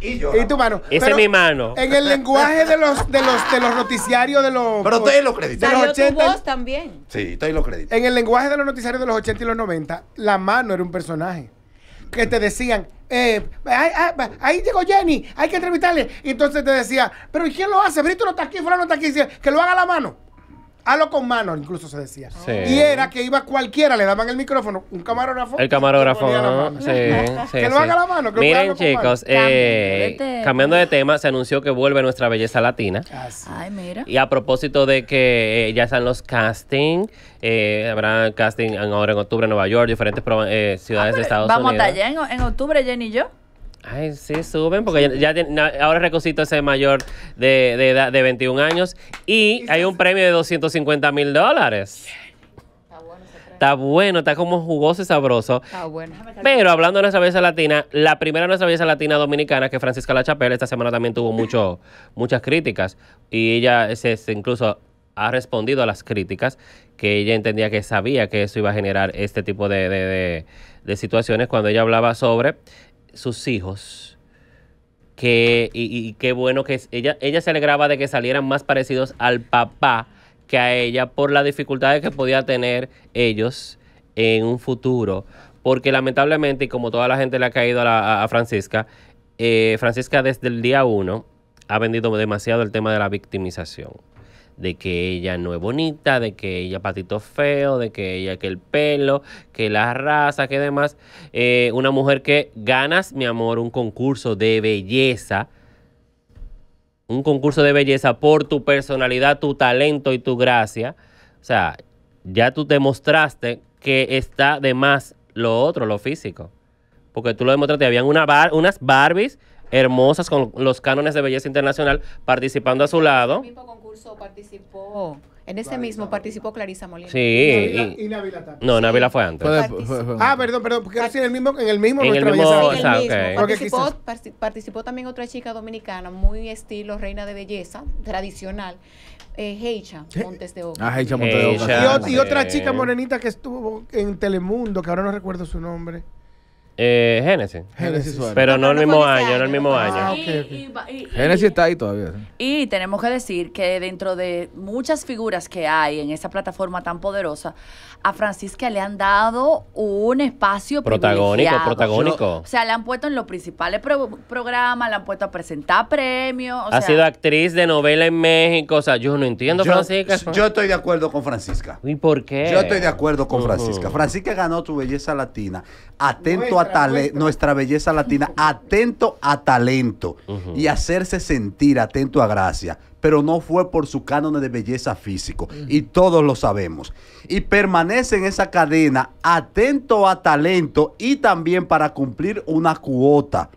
[SPEAKER 7] y yo. Y tu mano. Esa es mi mano. En
[SPEAKER 5] el lenguaje de los, de los, de los noticiarios de los. Pero estoy en los créditos. 80,
[SPEAKER 7] también. Sí, estoy en los créditos.
[SPEAKER 5] En el lenguaje de los noticiarios de los 80 y los 90, la mano era un personaje. Que te decían, eh, ah, ahí, llegó Jenny, hay que entrevistarle. Y entonces te decía, pero ¿quién lo hace? Brito no está aquí, Fulano no está aquí. Que lo haga la mano. Halo con mano, incluso se decía. Y era que iba cualquiera, le daban el micrófono, un camarógrafo. El camarógrafo, que
[SPEAKER 3] [laughs] lo haga la
[SPEAKER 5] mano. Miren, chicos, eh, cambiando
[SPEAKER 3] de tema, se anunció que vuelve nuestra belleza latina. Y a propósito de que eh, ya están los castings. Eh, habrá casting ahora en octubre en Nueva York, diferentes eh, ciudades ah, de Estados Unidos. Vamos allá
[SPEAKER 4] en, en octubre, Jenny y
[SPEAKER 3] yo. Ay, sí, suben, porque ya, ahora Recosito ese mayor de, de, de 21 años y hay un premio de 250 mil dólares. Está bueno, está como jugoso y sabroso. Pero hablando de nuestra belleza latina, la primera nuestra belleza latina dominicana, que Francisca La Chapelle, esta semana también tuvo mucho, muchas críticas. Y ella incluso ha respondido a las críticas, que ella entendía que sabía que eso iba a generar este tipo de situaciones cuando ella hablaba sobre sus hijos. Que, y, qué bueno que ella, ella se alegraba de que salieran más parecidos al papá que a ella por las dificultades que podía tener ellos en un futuro. Porque lamentablemente, y como toda la gente le ha caído a, a Francisca, eh, Francisca desde el día uno ha vendido demasiado el tema de la victimización de que ella no es bonita, de que ella patito feo, de que ella que el pelo, que la raza, que demás. Eh, una mujer que ganas, mi amor, un concurso de belleza. Un concurso de belleza por tu personalidad, tu talento y tu gracia. O sea, ya tú demostraste que está de más lo otro, lo físico. Porque tú lo demostraste, habían una unas Barbies hermosas con los cánones de belleza internacional participando a su lado
[SPEAKER 6] participó, en ese mismo participó Clarisa Molina. Sí. Y,
[SPEAKER 3] No, Navila fue antes. Ah,
[SPEAKER 5] perdón, pero porque en el mismo, en el mismo. En el mismo,
[SPEAKER 3] Participó,
[SPEAKER 6] participó, también otra chica dominicana, muy estilo reina de belleza, tradicional. Eh, Heicha ah, Montes de Oca.
[SPEAKER 3] y otra chica eh.
[SPEAKER 5] morenita que estuvo en Telemundo, que ahora no recuerdo su nombre.
[SPEAKER 3] Eh, Genesis. Pero no, el mismo año, no el mismo ah, año. Génesis está ahí todavía.
[SPEAKER 4] Y tenemos que decir que dentro de muchas figuras que hay en esa plataforma tan poderosa, a Francisca le han dado un espacio Protagónico, protagónico. O sea, la han puesto en los principales programas, la han puesto a presentar premios. Ha sido
[SPEAKER 3] actriz de novela en México. O sea, yo no entiendo, Francisca. yo estoy de acuerdo con Francisca. ¿Y por qué? Yo estoy de acuerdo
[SPEAKER 7] con Francisca. Francisca ganó tu belleza latina. Atento a nuestra belleza latina [laughs] atento a talento y hacerse sentir atento a gracia, pero no fue por su cánone de belleza físico y todos lo sabemos. Y permanece en esa cadena atento a talento y también para cumplir una cuota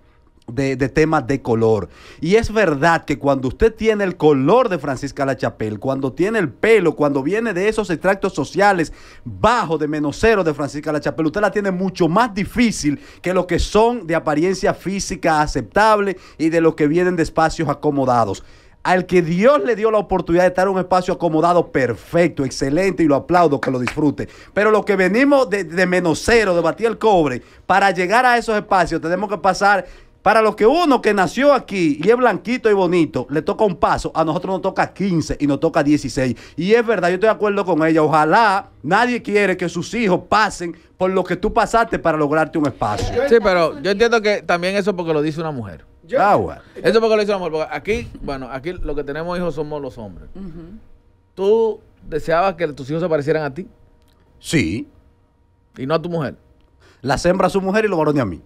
[SPEAKER 7] de, temas de color. Y es verdad que cuando usted tiene el color de Francisca Lachapel, cuando tiene el pelo, cuando viene de esos extractos sociales bajos de menos cero de Francisca Lachapel, usted la tiene mucho más difícil que lo que son de apariencia física aceptable y de los que vienen de espacios acomodados al que Dios le dio la oportunidad de estar en un espacio acomodado perfecto, excelente, y lo aplaudo, que lo disfrute. Pero lo que venimos de, de menos cero, de batir el cobre, para llegar a esos espacios tenemos que pasar para los que uno que nació aquí y es blanquito y bonito, le toca un paso, a nosotros nos toca 15 y nos toca 16. Y es verdad, yo estoy de acuerdo con ella. Ojalá nadie quiere que sus hijos pasen por lo que tú pasaste para lograrte un espacio. Sí, pero yo entiendo que también eso porque lo dice una mujer.
[SPEAKER 2] Yo, ah, Eso porque lo dice una mujer. Porque aquí, bueno, aquí lo que tenemos hijos somos los hombres. ¿Tú deseabas que tus hijos se parecieran a ti?
[SPEAKER 7] Sí. ¿Y no a tu mujer? La sembra a su mujer y lo varones a mí.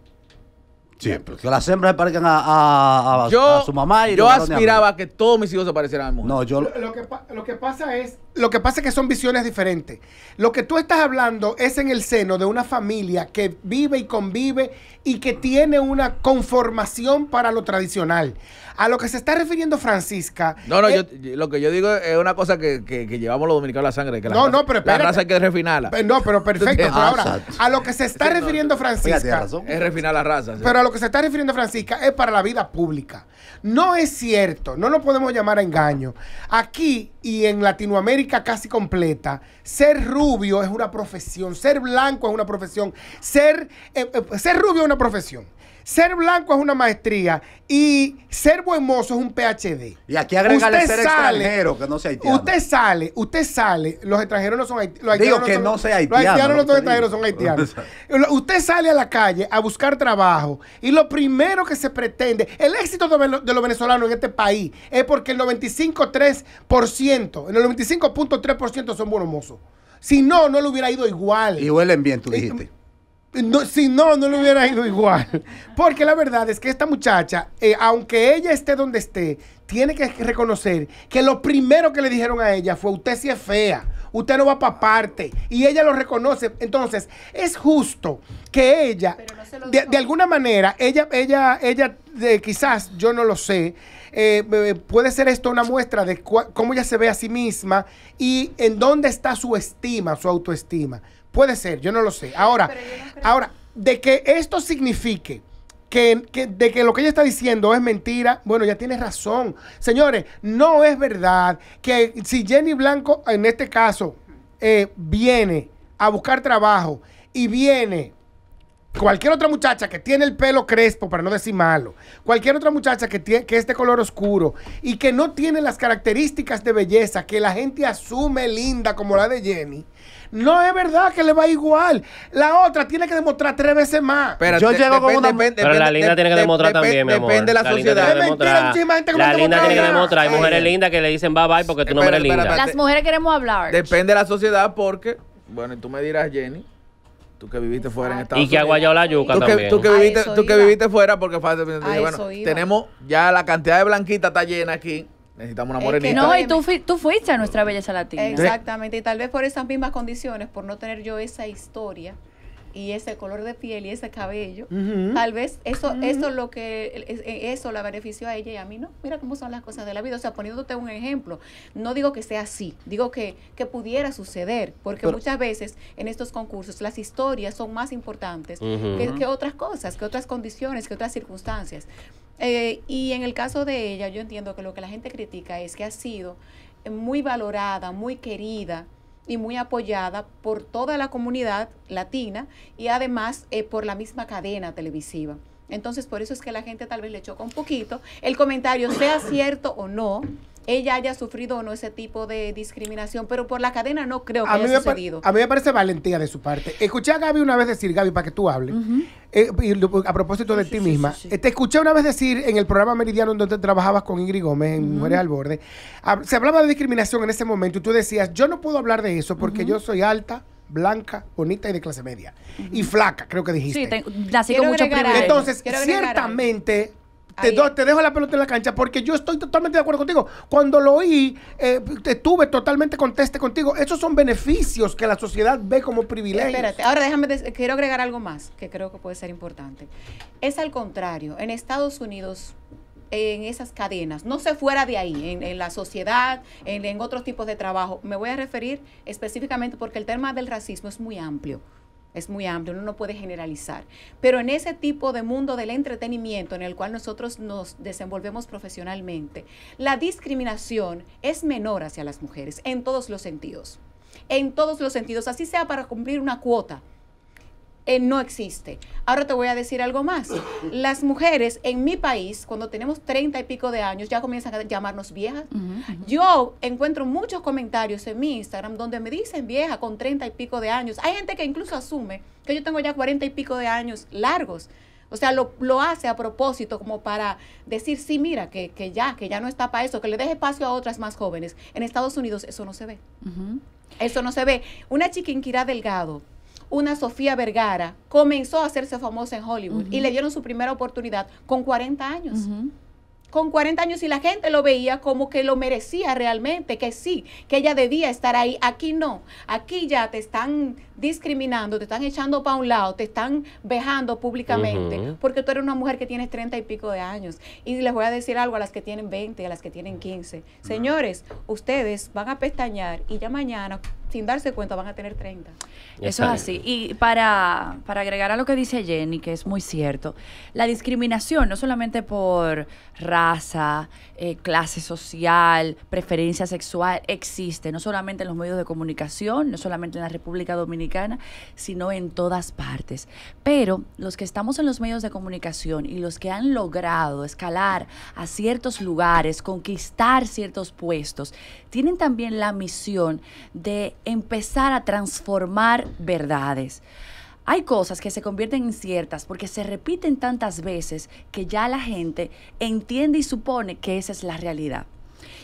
[SPEAKER 7] Siempre. Que las hembras se parezcan a, a, a, a su mamá y Yo aspiraba a que todos mis hijos se parecieran a mi No, yo.
[SPEAKER 5] lo que pasa es lo que pasa es que son visiones diferentes. Lo que tú estás hablando es en el seno de una familia que vive y convive y que tiene una conformación para lo tradicional. A lo que se está refiriendo Francisca. No, no,
[SPEAKER 2] lo que yo digo es una cosa que, llevamos los dominicanos a la sangre. la no, no, pero espera. La raza hay que refinarla.
[SPEAKER 5] No, pero perfecto. ahora, a lo que se está refiriendo Francisca. Es refinar la raza. Pero a lo que se está refiriendo Francisca es para la vida pública. No es cierto, no lo podemos llamar a engaño. Aquí y en Latinoamérica casi completa. Ser rubio es una profesión. Ser blanco es una profesión. Ser, eh, eh, ser rubio es una profesión. Ser blanco es una maestría y ser buen mozo es un PhD. Y aquí agrega usted ser extranjero, que no sea haitiano. Usted sale, usted sale, los extranjeros no son haitianos. Digo que no sea haitiano. Los haitianos no son extranjeros, son haitianos. [laughs] usted sale a la calle a buscar trabajo y lo primero que se pretende, el éxito de, los venezolanos en este país es porque el 95.3%, el 95.3% son buenos mozos. Si no, no le hubiera ido igual. Y huelen bien, tú dijiste si no, no le hubiera ido igual. Porque la verdad es que esta muchacha, eh, aunque ella esté donde esté, tiene que reconocer que lo primero que le dijeron a ella fue, usted sí es fea, usted no va para parte. Y ella lo reconoce. Entonces, es justo que ella, de, alguna manera, ella, ella, ella, quizás, yo no lo sé, eh, eh, puede ser esto una muestra de cómo ella se ve a sí misma y en dónde está su estima, su autoestima. Puede ser, yo no lo sé. Ahora, ahora de que esto signifique que, de que lo que ella está diciendo es mentira, bueno, ya tiene razón. Señores, no es verdad que si Jenny Blanco, en este caso, eh, viene a buscar trabajo y viene Cualquier otra muchacha que tiene el pelo crespo, para no decir malo, cualquier otra muchacha que, tiene, que es de color oscuro y que no tiene las características de belleza que la gente asume linda como la de Jenny, no es verdad que le va igual. La otra tiene que demostrar tres veces más. Yo
[SPEAKER 3] llego con pero la linda tiene que demostrar también, mi amor. Depende de la, sociedad. la linda tiene que demostrar. Hay eh, mujeres lindas que le dicen bye bye porque tú no eres linda. Las
[SPEAKER 4] mujeres queremos hablar.
[SPEAKER 2] Depende de la sociedad porque, bueno, tú me dirás, Jenny que viviste fuera en Estados Unidos. Y que ha guayado la yuca tú también. Que, tú que, viviste, tú que viviste fuera porque bueno, tenemos ya la cantidad de blanquita está llena aquí. Necesitamos una morenita. Es
[SPEAKER 6] no, y tú, fuiste a nuestra belleza latina. Exactamente, y tal vez por esas mismas condiciones, por no tener yo esa historia, y ese color de piel y ese cabello, tal vez eso, lo que e, eso la benefició a ella y a mí no. Mira cómo son las cosas de la vida. O sea, poniéndote un ejemplo, no digo que sea así, digo que, pudiera suceder, porque muchas veces en estos concursos las historias son más importantes que, otras cosas, que otras condiciones, que otras circunstancias. Eh, y en el caso de ella, yo entiendo que lo que la gente critica es que ha sido muy valorada, muy querida y muy apoyada por toda la comunidad latina y además eh, por la misma cadena televisiva. Entonces, por eso es que la gente tal vez le choca un poquito el comentario, sea cierto o no, ella haya sufrido o no ese tipo de discriminación, pero por la cadena no creo que haya sucedido. A
[SPEAKER 5] mí me parece valentía de su parte. Escuché a Gaby una vez decir, Gaby, para que tú hables, eh, a propósito de ti misma, eh, te escuché una vez decir en el programa Meridiano donde trabajabas con Ingrid Gómez, en Mujeres al Borde, se hablaba de discriminación en ese momento y tú decías, yo no puedo hablar de eso porque yo soy alta, blanca, bonita y de clase media. Y flaca, creo que dijiste.
[SPEAKER 4] Sí, con Entonces, ciertamente
[SPEAKER 5] te, dejo la pelota en la cancha porque yo estoy totalmente de acuerdo contigo. Cuando lo oí, eh, estuve totalmente conteste contigo. Esos son beneficios que la sociedad ve como privilegios. Espérate,
[SPEAKER 6] ahora déjame, quiero agregar algo más que creo que puede ser importante. Es al contrario, en Estados Unidos en esas cadenas, no se fuera de ahí, en, la sociedad, en otros tipos de trabajo. Me voy a referir específicamente porque el tema del racismo es muy amplio es muy amplio, uno no puede generalizar. Pero en ese tipo de mundo del entretenimiento en el cual nosotros nos desenvolvemos profesionalmente, la discriminación es menor hacia las mujeres en todos los sentidos. En todos los sentidos, así sea para cumplir una cuota eh, no existe. Ahora te voy a decir algo más. [coughs] Las mujeres en mi país, cuando tenemos treinta y pico de años, ya comienzan a llamarnos viejas. Yo encuentro muchos comentarios en mi Instagram donde me dicen vieja con treinta y pico de años. Hay gente que incluso asume que yo tengo ya cuarenta y pico de años largos. O sea, lo, hace a propósito como para decir, sí, mira, que, ya, que ya no está para eso, que le deje espacio a otras más jóvenes. En Estados Unidos eso no se ve. Eso no se ve. Una chiquinquirá delgado, una Sofía Vergara comenzó a hacerse famosa en Hollywood y le dieron su primera oportunidad con 40 años. Con 40 años y la gente lo veía como que lo merecía realmente, que sí, que ella debía estar ahí. Aquí no, aquí ya te están discriminando, te están echando para un lado, te están vejando públicamente, porque tú eres una mujer que tienes 30 y pico de años. Y les voy a decir algo a las que tienen 20, a las que tienen 15. Señores, ustedes van a pestañar y ya mañana, sin darse cuenta, van a tener 30. Eso es así.
[SPEAKER 4] Y para, agregar a lo que dice Jenny, que es muy cierto, la discriminación, no solamente por raza, eh, clase social, preferencia sexual, existe, no solamente en los medios de comunicación, no solamente en la República Dominicana, sino en todas partes. Pero los que estamos en los medios de comunicación y los que han logrado escalar a ciertos lugares, conquistar ciertos puestos, tienen también la misión de empezar a transformar verdades. Hay cosas que se convierten en ciertas porque se repiten tantas veces que ya la gente entiende y supone que esa es la realidad.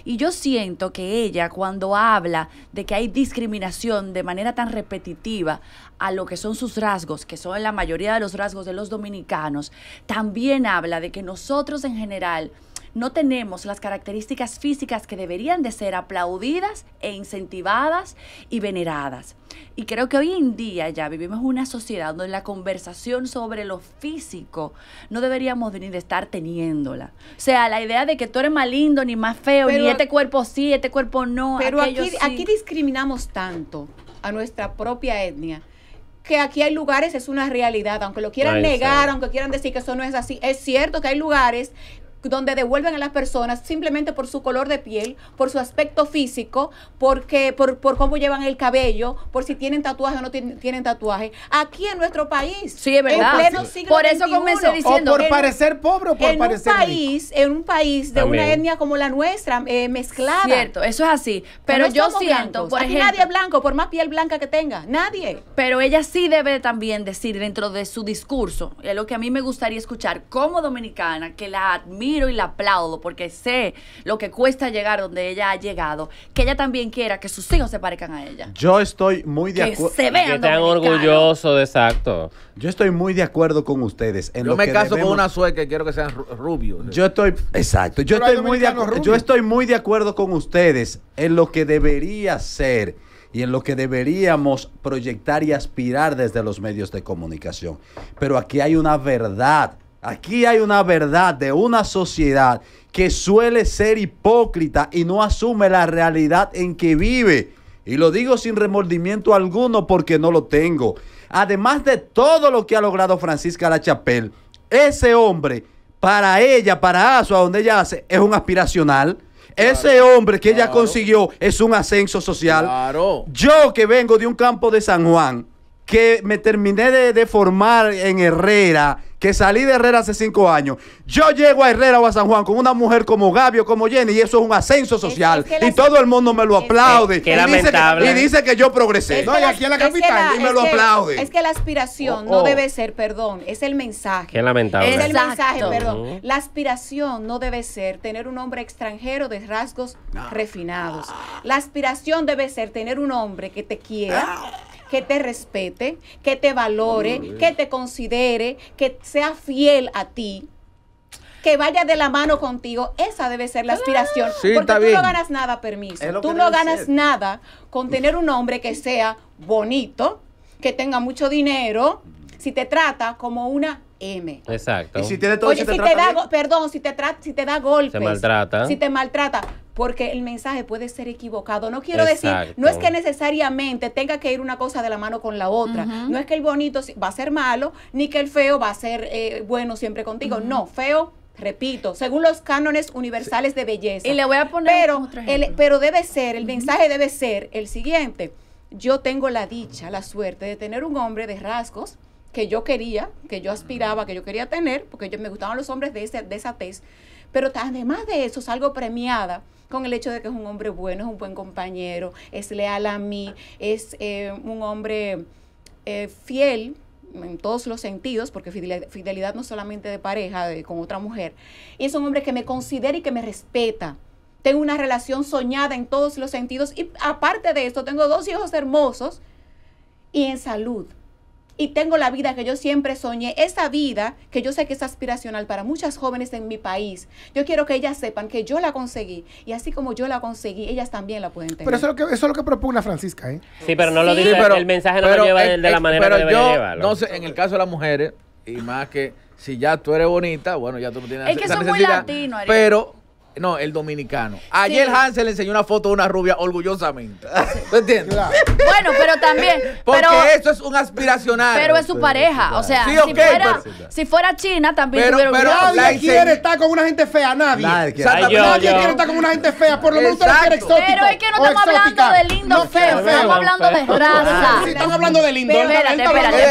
[SPEAKER 4] Y yo siento que ella cuando habla de que hay discriminación de manera tan repetitiva a lo que son sus rasgos, que son la mayoría de los rasgos de los dominicanos, también habla de que nosotros en general no tenemos las características físicas que deberían de ser aplaudidas e incentivadas y veneradas. Y creo que hoy en día ya vivimos una sociedad donde la conversación sobre lo físico no deberíamos ni de estar teniéndola. O sea, la idea de que tú eres más lindo, ni más feo, ni este cuerpo sí,
[SPEAKER 6] este cuerpo no. Pero aquí, discriminamos tanto a nuestra propia etnia que aquí hay lugares, es una realidad, aunque lo quieran negar, aunque quieran decir que eso no es así, es cierto que hay lugares donde devuelven a las personas simplemente por su color de piel, por su aspecto físico, porque, por, por cómo llevan el cabello, por si tienen tatuaje o no tienen, tatuaje. Aquí en nuestro país, sí, es verdad. Por eso comencé diciendo. por en, parecer pobre o por en un país, En un país de una etnia como la nuestra, eh, mezclada. Cierto, eso es así.
[SPEAKER 5] Pero yo siento, por nadie es
[SPEAKER 6] blanco, por más piel blanca que tenga, nadie.
[SPEAKER 4] Pero ella sí debe también decir dentro de su discurso, lo que a mí me gustaría escuchar como dominicana, que la admira y la aplaudo porque sé lo que cuesta llegar donde ella ha llegado. Que ella también quiera que sus hijos se parezcan a ella.
[SPEAKER 7] Yo estoy muy de acuerdo. Que se vean orgullosos,
[SPEAKER 3] exacto.
[SPEAKER 7] Yo estoy muy de acuerdo con ustedes. En yo me caso con una
[SPEAKER 2] sueca y quiero que sean rubios. Yo
[SPEAKER 7] estoy, exacto. Yo estoy, muy de yo estoy muy de acuerdo con ustedes en lo que debería ser y en lo que deberíamos proyectar y aspirar desde los medios de comunicación. Pero aquí hay una verdad Aquí hay una verdad de una sociedad que suele ser hipócrita y no asume la realidad en que vive. Y lo digo sin remordimiento alguno porque no lo tengo. Además de todo lo que ha logrado Francisca La ese hombre, para ella, para Asua, donde ella hace, es un aspiracional. ese hombre que ella consiguió es un ascenso social. Yo que vengo de un campo de San Juan, que me terminé de formar en Herrera, que salí de Herrera hace cinco años, yo llego a Herrera o a San Juan con una mujer como Gabio, como Jenny, y eso es un ascenso social. y todo el mundo me lo aplaude. y lamentable. Dice que, y dice que yo progresé. no, y aquí en
[SPEAKER 3] la capital, y me lo aplaude. Es
[SPEAKER 6] que la aspiración no oh, oh. debe ser, perdón, es el mensaje. Qué lamentable. Es el mensaje, perdón. La aspiración no debe ser tener un hombre extranjero de rasgos refinados. La aspiración debe ser tener un hombre que te quiera. Ah que te respete, que te valore, que te considere, que sea fiel a ti que vaya de la mano contigo. Esa debe ser la aspiración. porque tú no ganas nada, permiso. Tú no ganas nada con tener un hombre que sea bonito, que tenga mucho dinero, si te trata como una M.
[SPEAKER 3] Exacto. si Oye, si te, da,
[SPEAKER 6] perdón, si te, si te da golpes. maltrata. Si te maltrata. Porque el mensaje puede ser equivocado. No quiero decir, no es que necesariamente tenga que ir una cosa de la mano con la otra. No es que el bonito va a ser malo, ni que el feo va a ser eh, bueno siempre contigo. No, feo repito, según los cánones universales de belleza. Y le voy a poner pero, otro pero debe ser, el mensaje debe ser el siguiente. Yo tengo la dicha, la suerte de tener un hombre de rasgos que yo quería, que yo aspiraba, que yo quería tener, porque yo, me gustaban los hombres de, ese, de esa tez, pero además de eso salgo premiada con el hecho de que es un hombre bueno, es un buen compañero, es leal a mí, es eh, un hombre eh, fiel en todos los sentidos, porque fidelidad, no solamente de pareja, de, con otra mujer, y es un hombre que me considera y que me respeta. Tengo una relación soñada en todos los sentidos y aparte de esto, tengo dos hijos hermosos y en salud y tengo la vida que yo siempre soñé, esa vida que yo sé que es aspiracional para muchas jóvenes en mi país. Yo quiero que ellas sepan que yo la conseguí y así como yo la conseguí, ellas también la pueden tener. Pero eso
[SPEAKER 5] es lo que, eso es lo que propone Francisca, ¿eh?
[SPEAKER 3] Sí, pero no lo dice, el mensaje no lo lleva de,
[SPEAKER 2] la manera pero que yo, llevarlo. No sé, en el caso de las mujeres, y más que si ya tú eres bonita, bueno, ya tú no tienes Es que son muy latinos, Pero no, el dominicano. Ayer sí. Hansel le enseñó una foto de una rubia orgullosamente. ¿Tú entiendes? Bueno, pero también. Porque eso es un
[SPEAKER 5] aspiracional. Pero es su pareja. O sea, si, fuera,
[SPEAKER 4] si, fuera, China también. Pero, pero nadie quiere
[SPEAKER 5] estar con una gente fea, nadie. Nadie, quiere, estar con una gente fea. Por lo menos usted quiere exótico. Pero es que no estamos hablando de lindo feo, estamos hablando de raza. Ah, sí, estamos hablando de lindo.
[SPEAKER 2] Espérate, espérate,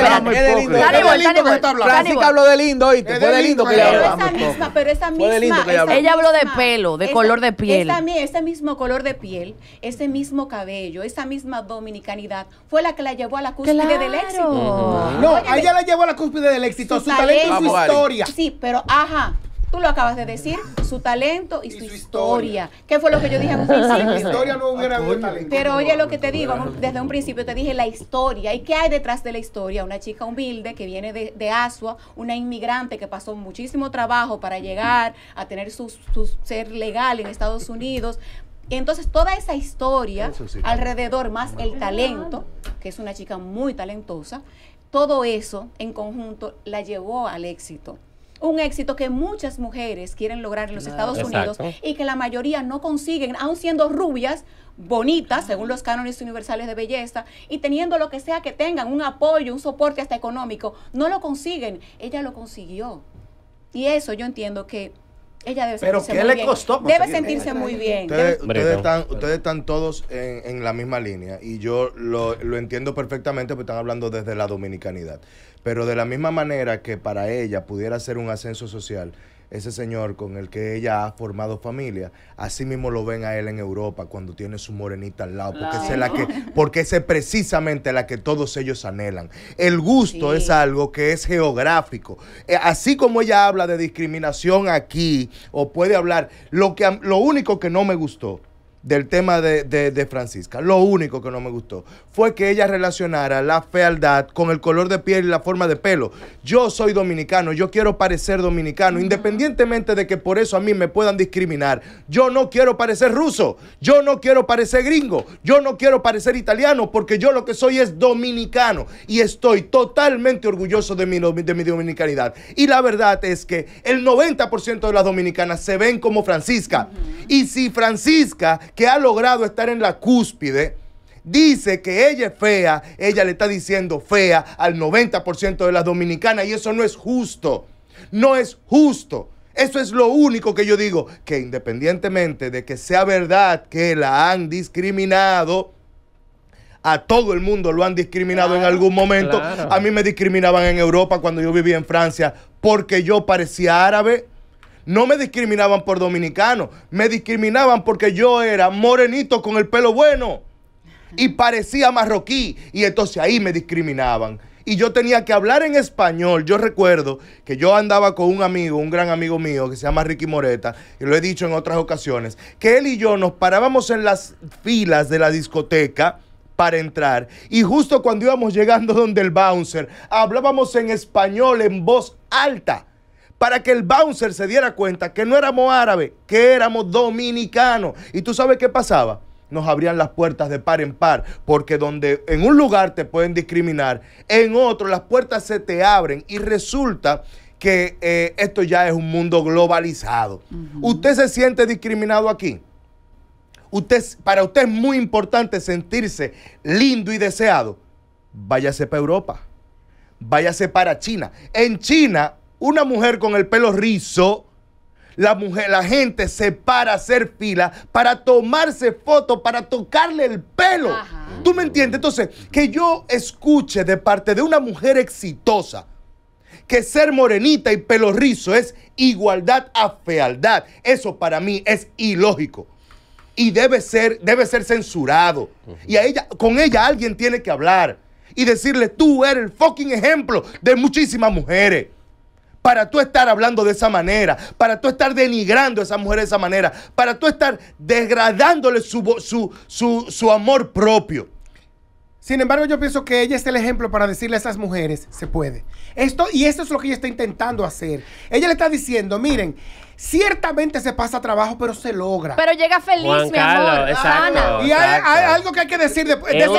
[SPEAKER 2] espérate. Francisca habló de lindo, ¿oíste? hablo de lindo que ella lindo.
[SPEAKER 4] Pero esa misma,
[SPEAKER 6] pero esa misma. Ella habló de de color de piel. Ese este mismo color de piel, Ese mismo cabello, Esa misma dominicanidad fue la que la llevó a la cúspide del éxito. No, ella
[SPEAKER 5] la llevó a la cúspide del éxito, su, talento, talento, su historia.
[SPEAKER 6] Sí, pero ajá. Tú lo acabas de decir, su talento y, su, historia. ¿Qué fue lo que yo dije en un [laughs] principio?
[SPEAKER 5] historia no ah, talento. Pero oye
[SPEAKER 6] lo que te digo, desde un principio te dije la historia. ¿Y qué hay detrás de la historia? Una chica humilde que viene de, Asua, una inmigrante que pasó muchísimo trabajo para llegar a tener su, ser legal en Estados Unidos, entonces toda esa historia alrededor, más el talento, que es una chica muy talentosa, todo eso en conjunto la llevó al éxito un éxito que muchas mujeres quieren lograr en los Estados Unidos y que la mayoría no consiguen, aun siendo rubias, bonitas, según los cánones universales de belleza, y teniendo lo que sea que tengan, un apoyo, un soporte hasta económico, no lo consiguen. Ella lo consiguió. Y eso yo entiendo que ella debe ¿Pero sentirse muy le bien. costó? Debe sentirse muy bien.
[SPEAKER 1] Ustedes, están, ustedes están todos en, la misma línea y yo lo, lo entiendo perfectamente porque están hablando desde la dominicanidad. Pero de la misma manera que para ella pudiera ser un ascenso social, ese señor con el que ella ha formado familia, así mismo lo ven a él en Europa cuando tiene su morenita al lado, porque, es, la que, porque es precisamente la que todos ellos anhelan. El gusto es algo que es geográfico. Eh, así como ella habla de discriminación aquí, o puede hablar, lo, que, lo único que no me gustó del tema de, Francisca. Lo único que no me gustó fue que ella relacionara la fealdad con el color de piel y la forma de pelo. Yo soy dominicano, yo quiero parecer dominicano, independientemente de que por eso a mí me puedan discriminar. Yo no quiero parecer ruso, yo no quiero parecer gringo, yo no quiero parecer italiano, porque yo lo que soy es dominicano y estoy totalmente orgulloso de mi, de mi dominicanidad. Y la verdad es que el 90% de las dominicanas se ven como Francisca. Y si Francisca que ha logrado estar en la cúspide, dice que ella es fea, ella le está diciendo fea al 90% de las dominicanas y eso no es justo. No es justo. Eso es lo único que yo digo, que independientemente de que sea verdad que la han discriminado, a todo el mundo lo han discriminado en algún momento. A mí me discriminaban en Europa cuando yo vivía en Francia porque yo parecía árabe. No me discriminaban por dominicano, me discriminaban porque yo era morenito con el pelo bueno y parecía marroquí y entonces ahí me discriminaban. Y yo tenía que hablar en español. Yo recuerdo que yo andaba con un amigo, un gran amigo mío que se llama Ricky Moreta, y lo he dicho en otras ocasiones, que él y yo nos parábamos en las filas de la discoteca para entrar. Y justo cuando íbamos llegando donde el bouncer, hablábamos en español en voz alta para que el bouncer se diera cuenta que no éramos árabes, que éramos dominicanos. ¿Y tú sabes qué pasaba? Nos abrían las puertas de par en par, porque donde en un lugar te pueden discriminar, en otro las puertas se te abren y resulta que eh, esto ya es un mundo globalizado. ¿Usted se siente discriminado aquí? Usted, para usted es muy importante sentirse lindo y deseado. Váyase para Europa. Váyase para China. En China una mujer con el pelo rizo, la, mujer, la gente se para a hacer fila para tomarse fotos, para tocarle el pelo. ¿Tú me entiendes? Entonces, que yo escuche de parte de una mujer exitosa que ser morenita y pelo rizo es igualdad a fealdad. Eso para mí es ilógico. Y debe ser, debe ser censurado. Y a ella, con ella alguien tiene que hablar y decirle, tú eres el fucking ejemplo de muchísimas mujeres para tú estar hablando de esa manera, para tú estar denigrando a esa mujer de esa manera, para tú estar degradándole su,
[SPEAKER 5] su, su amor propio. Sin embargo, yo pienso que ella es el ejemplo para decirle a esas mujeres, se puede. Esto, y esto es lo que ella está intentando hacer. Ella le está diciendo, miren, Ciertamente se pasa trabajo, pero se logra. Pero llega feliz, Juan mi Carlos, amor. Exacto, y hay, algo que hay que decir de, de eso un,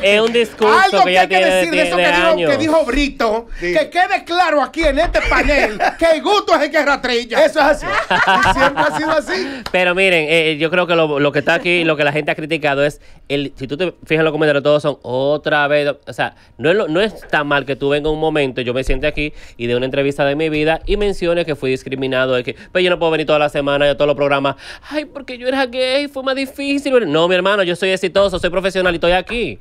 [SPEAKER 5] que Es, un
[SPEAKER 3] discurso algo que, hay que decir de, eso que, dijo,
[SPEAKER 5] Brito. Que quede claro aquí en este panel [laughs] que el gusto es el que ratrilla. Eso es así. siempre ha sido así.
[SPEAKER 3] Pero miren, eh, eh, yo creo que lo, que está aquí, lo que la gente ha criticado es el, si tú te fijas en los comentarios, todos son otra vez. O sea, no es, no es tan mal que tú venga un momento, yo me siente aquí y de una entrevista de mi vida y mencione que fui discriminado. Que, yo no puedo venir toda la semana y a todos los programas. Ay, porque yo era gay, fue más difícil. No, mi hermano, yo soy exitoso, soy profesional y estoy aquí.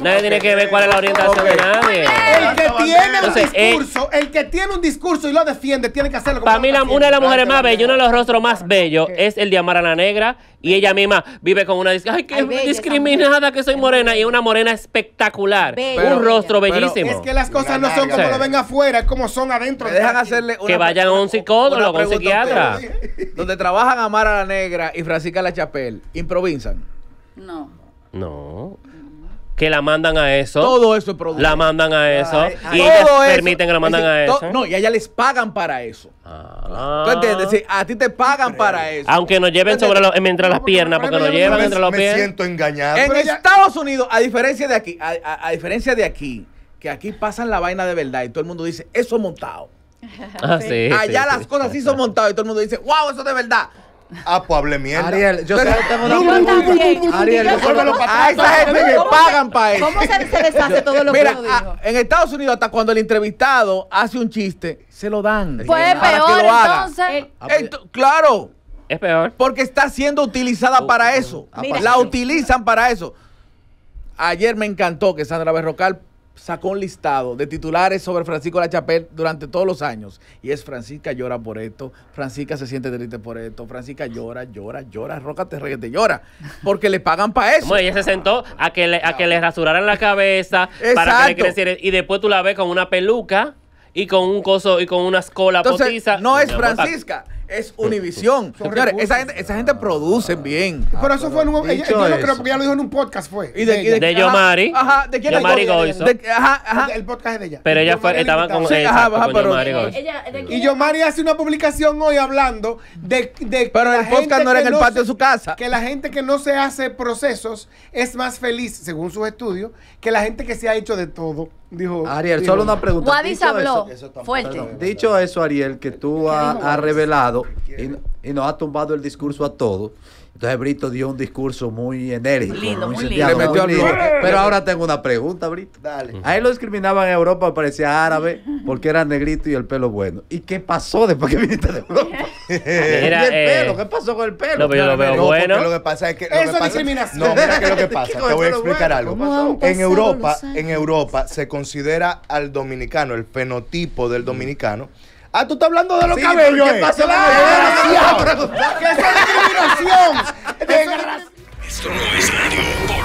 [SPEAKER 3] Nadie tiene que ver cuál es la orientación de nadie. El
[SPEAKER 5] que tiene un discurso, el, eh, que tiene un discurso y lo defiende, tiene que hacerlo Para mí, una de las mujeres más
[SPEAKER 3] bellas, uno de los rostros más bellos es el de Amara la Negra y ella misma vive con una ay, qué discriminada que soy morena y una morena espectacular, un rostro bellísimo. Es que las cosas no son como lo ven
[SPEAKER 5] afuera, es como son adentro. dejan hacerle
[SPEAKER 2] que vayan
[SPEAKER 3] a un psicólogo, a un psiquiatra.
[SPEAKER 2] Donde trabajan Amara la Negra y Francisca La Chapel, improvisan. No.
[SPEAKER 3] No que la mandan a eso. Todo eso es producto. La mandan a eso. y ellas permiten que la mandan a eso.
[SPEAKER 2] No, y a les pagan para eso. ¿Tú ah. entiendes? a ti te pagan para eso.
[SPEAKER 3] Aunque nos lleven sobre los, entre las piernas, porque nos llevan entre las piernas. Me siento engañado.
[SPEAKER 2] En Estados Unidos, a diferencia de aquí, a, diferencia de aquí, que aquí pasan la vaina de verdad y todo el mundo dice, eso es montado.
[SPEAKER 3] Ah, Allá las
[SPEAKER 2] cosas sí son montadas y todo el mundo dice, wow, eso de verdad. Ah, pues hable mierda.
[SPEAKER 3] Ariel, yo que
[SPEAKER 7] tengo
[SPEAKER 1] una pregunta. Ariel, devuélvelo para A esa gente que pagan para eso. ¿Cómo
[SPEAKER 2] se, deshace todo lo que uno dijo? Ah, en Estados Unidos, hasta cuando el entrevistado hace un chiste, se lo dan. Fue peor, entonces. Eh, ah, pues, claro. Es peor. Porque está siendo utilizada oh, para oh, eso. Oh. Ah, La utilizan para eso. Ayer me encantó que Sandra Berrocal sacó un listado de titulares sobre Francisco La Chapelle durante todos los años. Y es Francisca llora por esto, Francisca se siente triste por esto, Francisca llora, llora, llora, roca te te llora, porque le pagan para eso. Bueno,
[SPEAKER 3] ella se sentó a que le, a que le rasuraran la cabeza para que creciera. Y después tú la ves con una peluca y con un coso y con unas colas potizas. No es Francisca
[SPEAKER 2] es Univisión. esa gente, esa gente produce bien. Ah, pero eso fue en un. yo
[SPEAKER 5] creo, porque ya lo dijo en un podcast, fue. de, de, Yomari. Ajá, ¿de quién Yomari Goizo. De, ajá, ajá. El podcast es de ella. Pero ella fue, estaba con, ella. ajá, pero, Yomari Ella, y Yomari hace una publicación hoy hablando de. pero el podcast no era en el patio de su casa. Que la gente que no se hace procesos es más feliz, según sus estudios, que la gente que se ha hecho de todo.
[SPEAKER 7] Dijo, Ariel, solo una pregunta. Guadis
[SPEAKER 4] habló. fuerte.
[SPEAKER 7] Dicho eso, Ariel, que tú has revelado y, nos ha tumbado el discurso a todos. Entonces Brito dio un discurso muy enérgico, lindo, muy, lindo. muy lindo. Pero ahora tengo una pregunta, Brito. Dale. A él lo discriminaban en Europa, parecía árabe, porque era negrito y el pelo bueno. ¿Y qué pasó después que viniste de Europa?
[SPEAKER 1] Mira, [laughs] el eh, pelo? ¿Qué
[SPEAKER 7] pasó con el pelo?
[SPEAKER 1] No, pero yo lo veo no, bueno. Lo que pasa es
[SPEAKER 7] que... Eso es discriminación. No, mira lo que [laughs] pasa. Te voy
[SPEAKER 1] a explicar algo. En Europa, en Europa se considera al dominicano, el fenotipo del dominicano, Ah, tú estás hablando de los cabellos. ¿Qué pasa? Eh. [laughs]
[SPEAKER 5] discriminación! Esto no es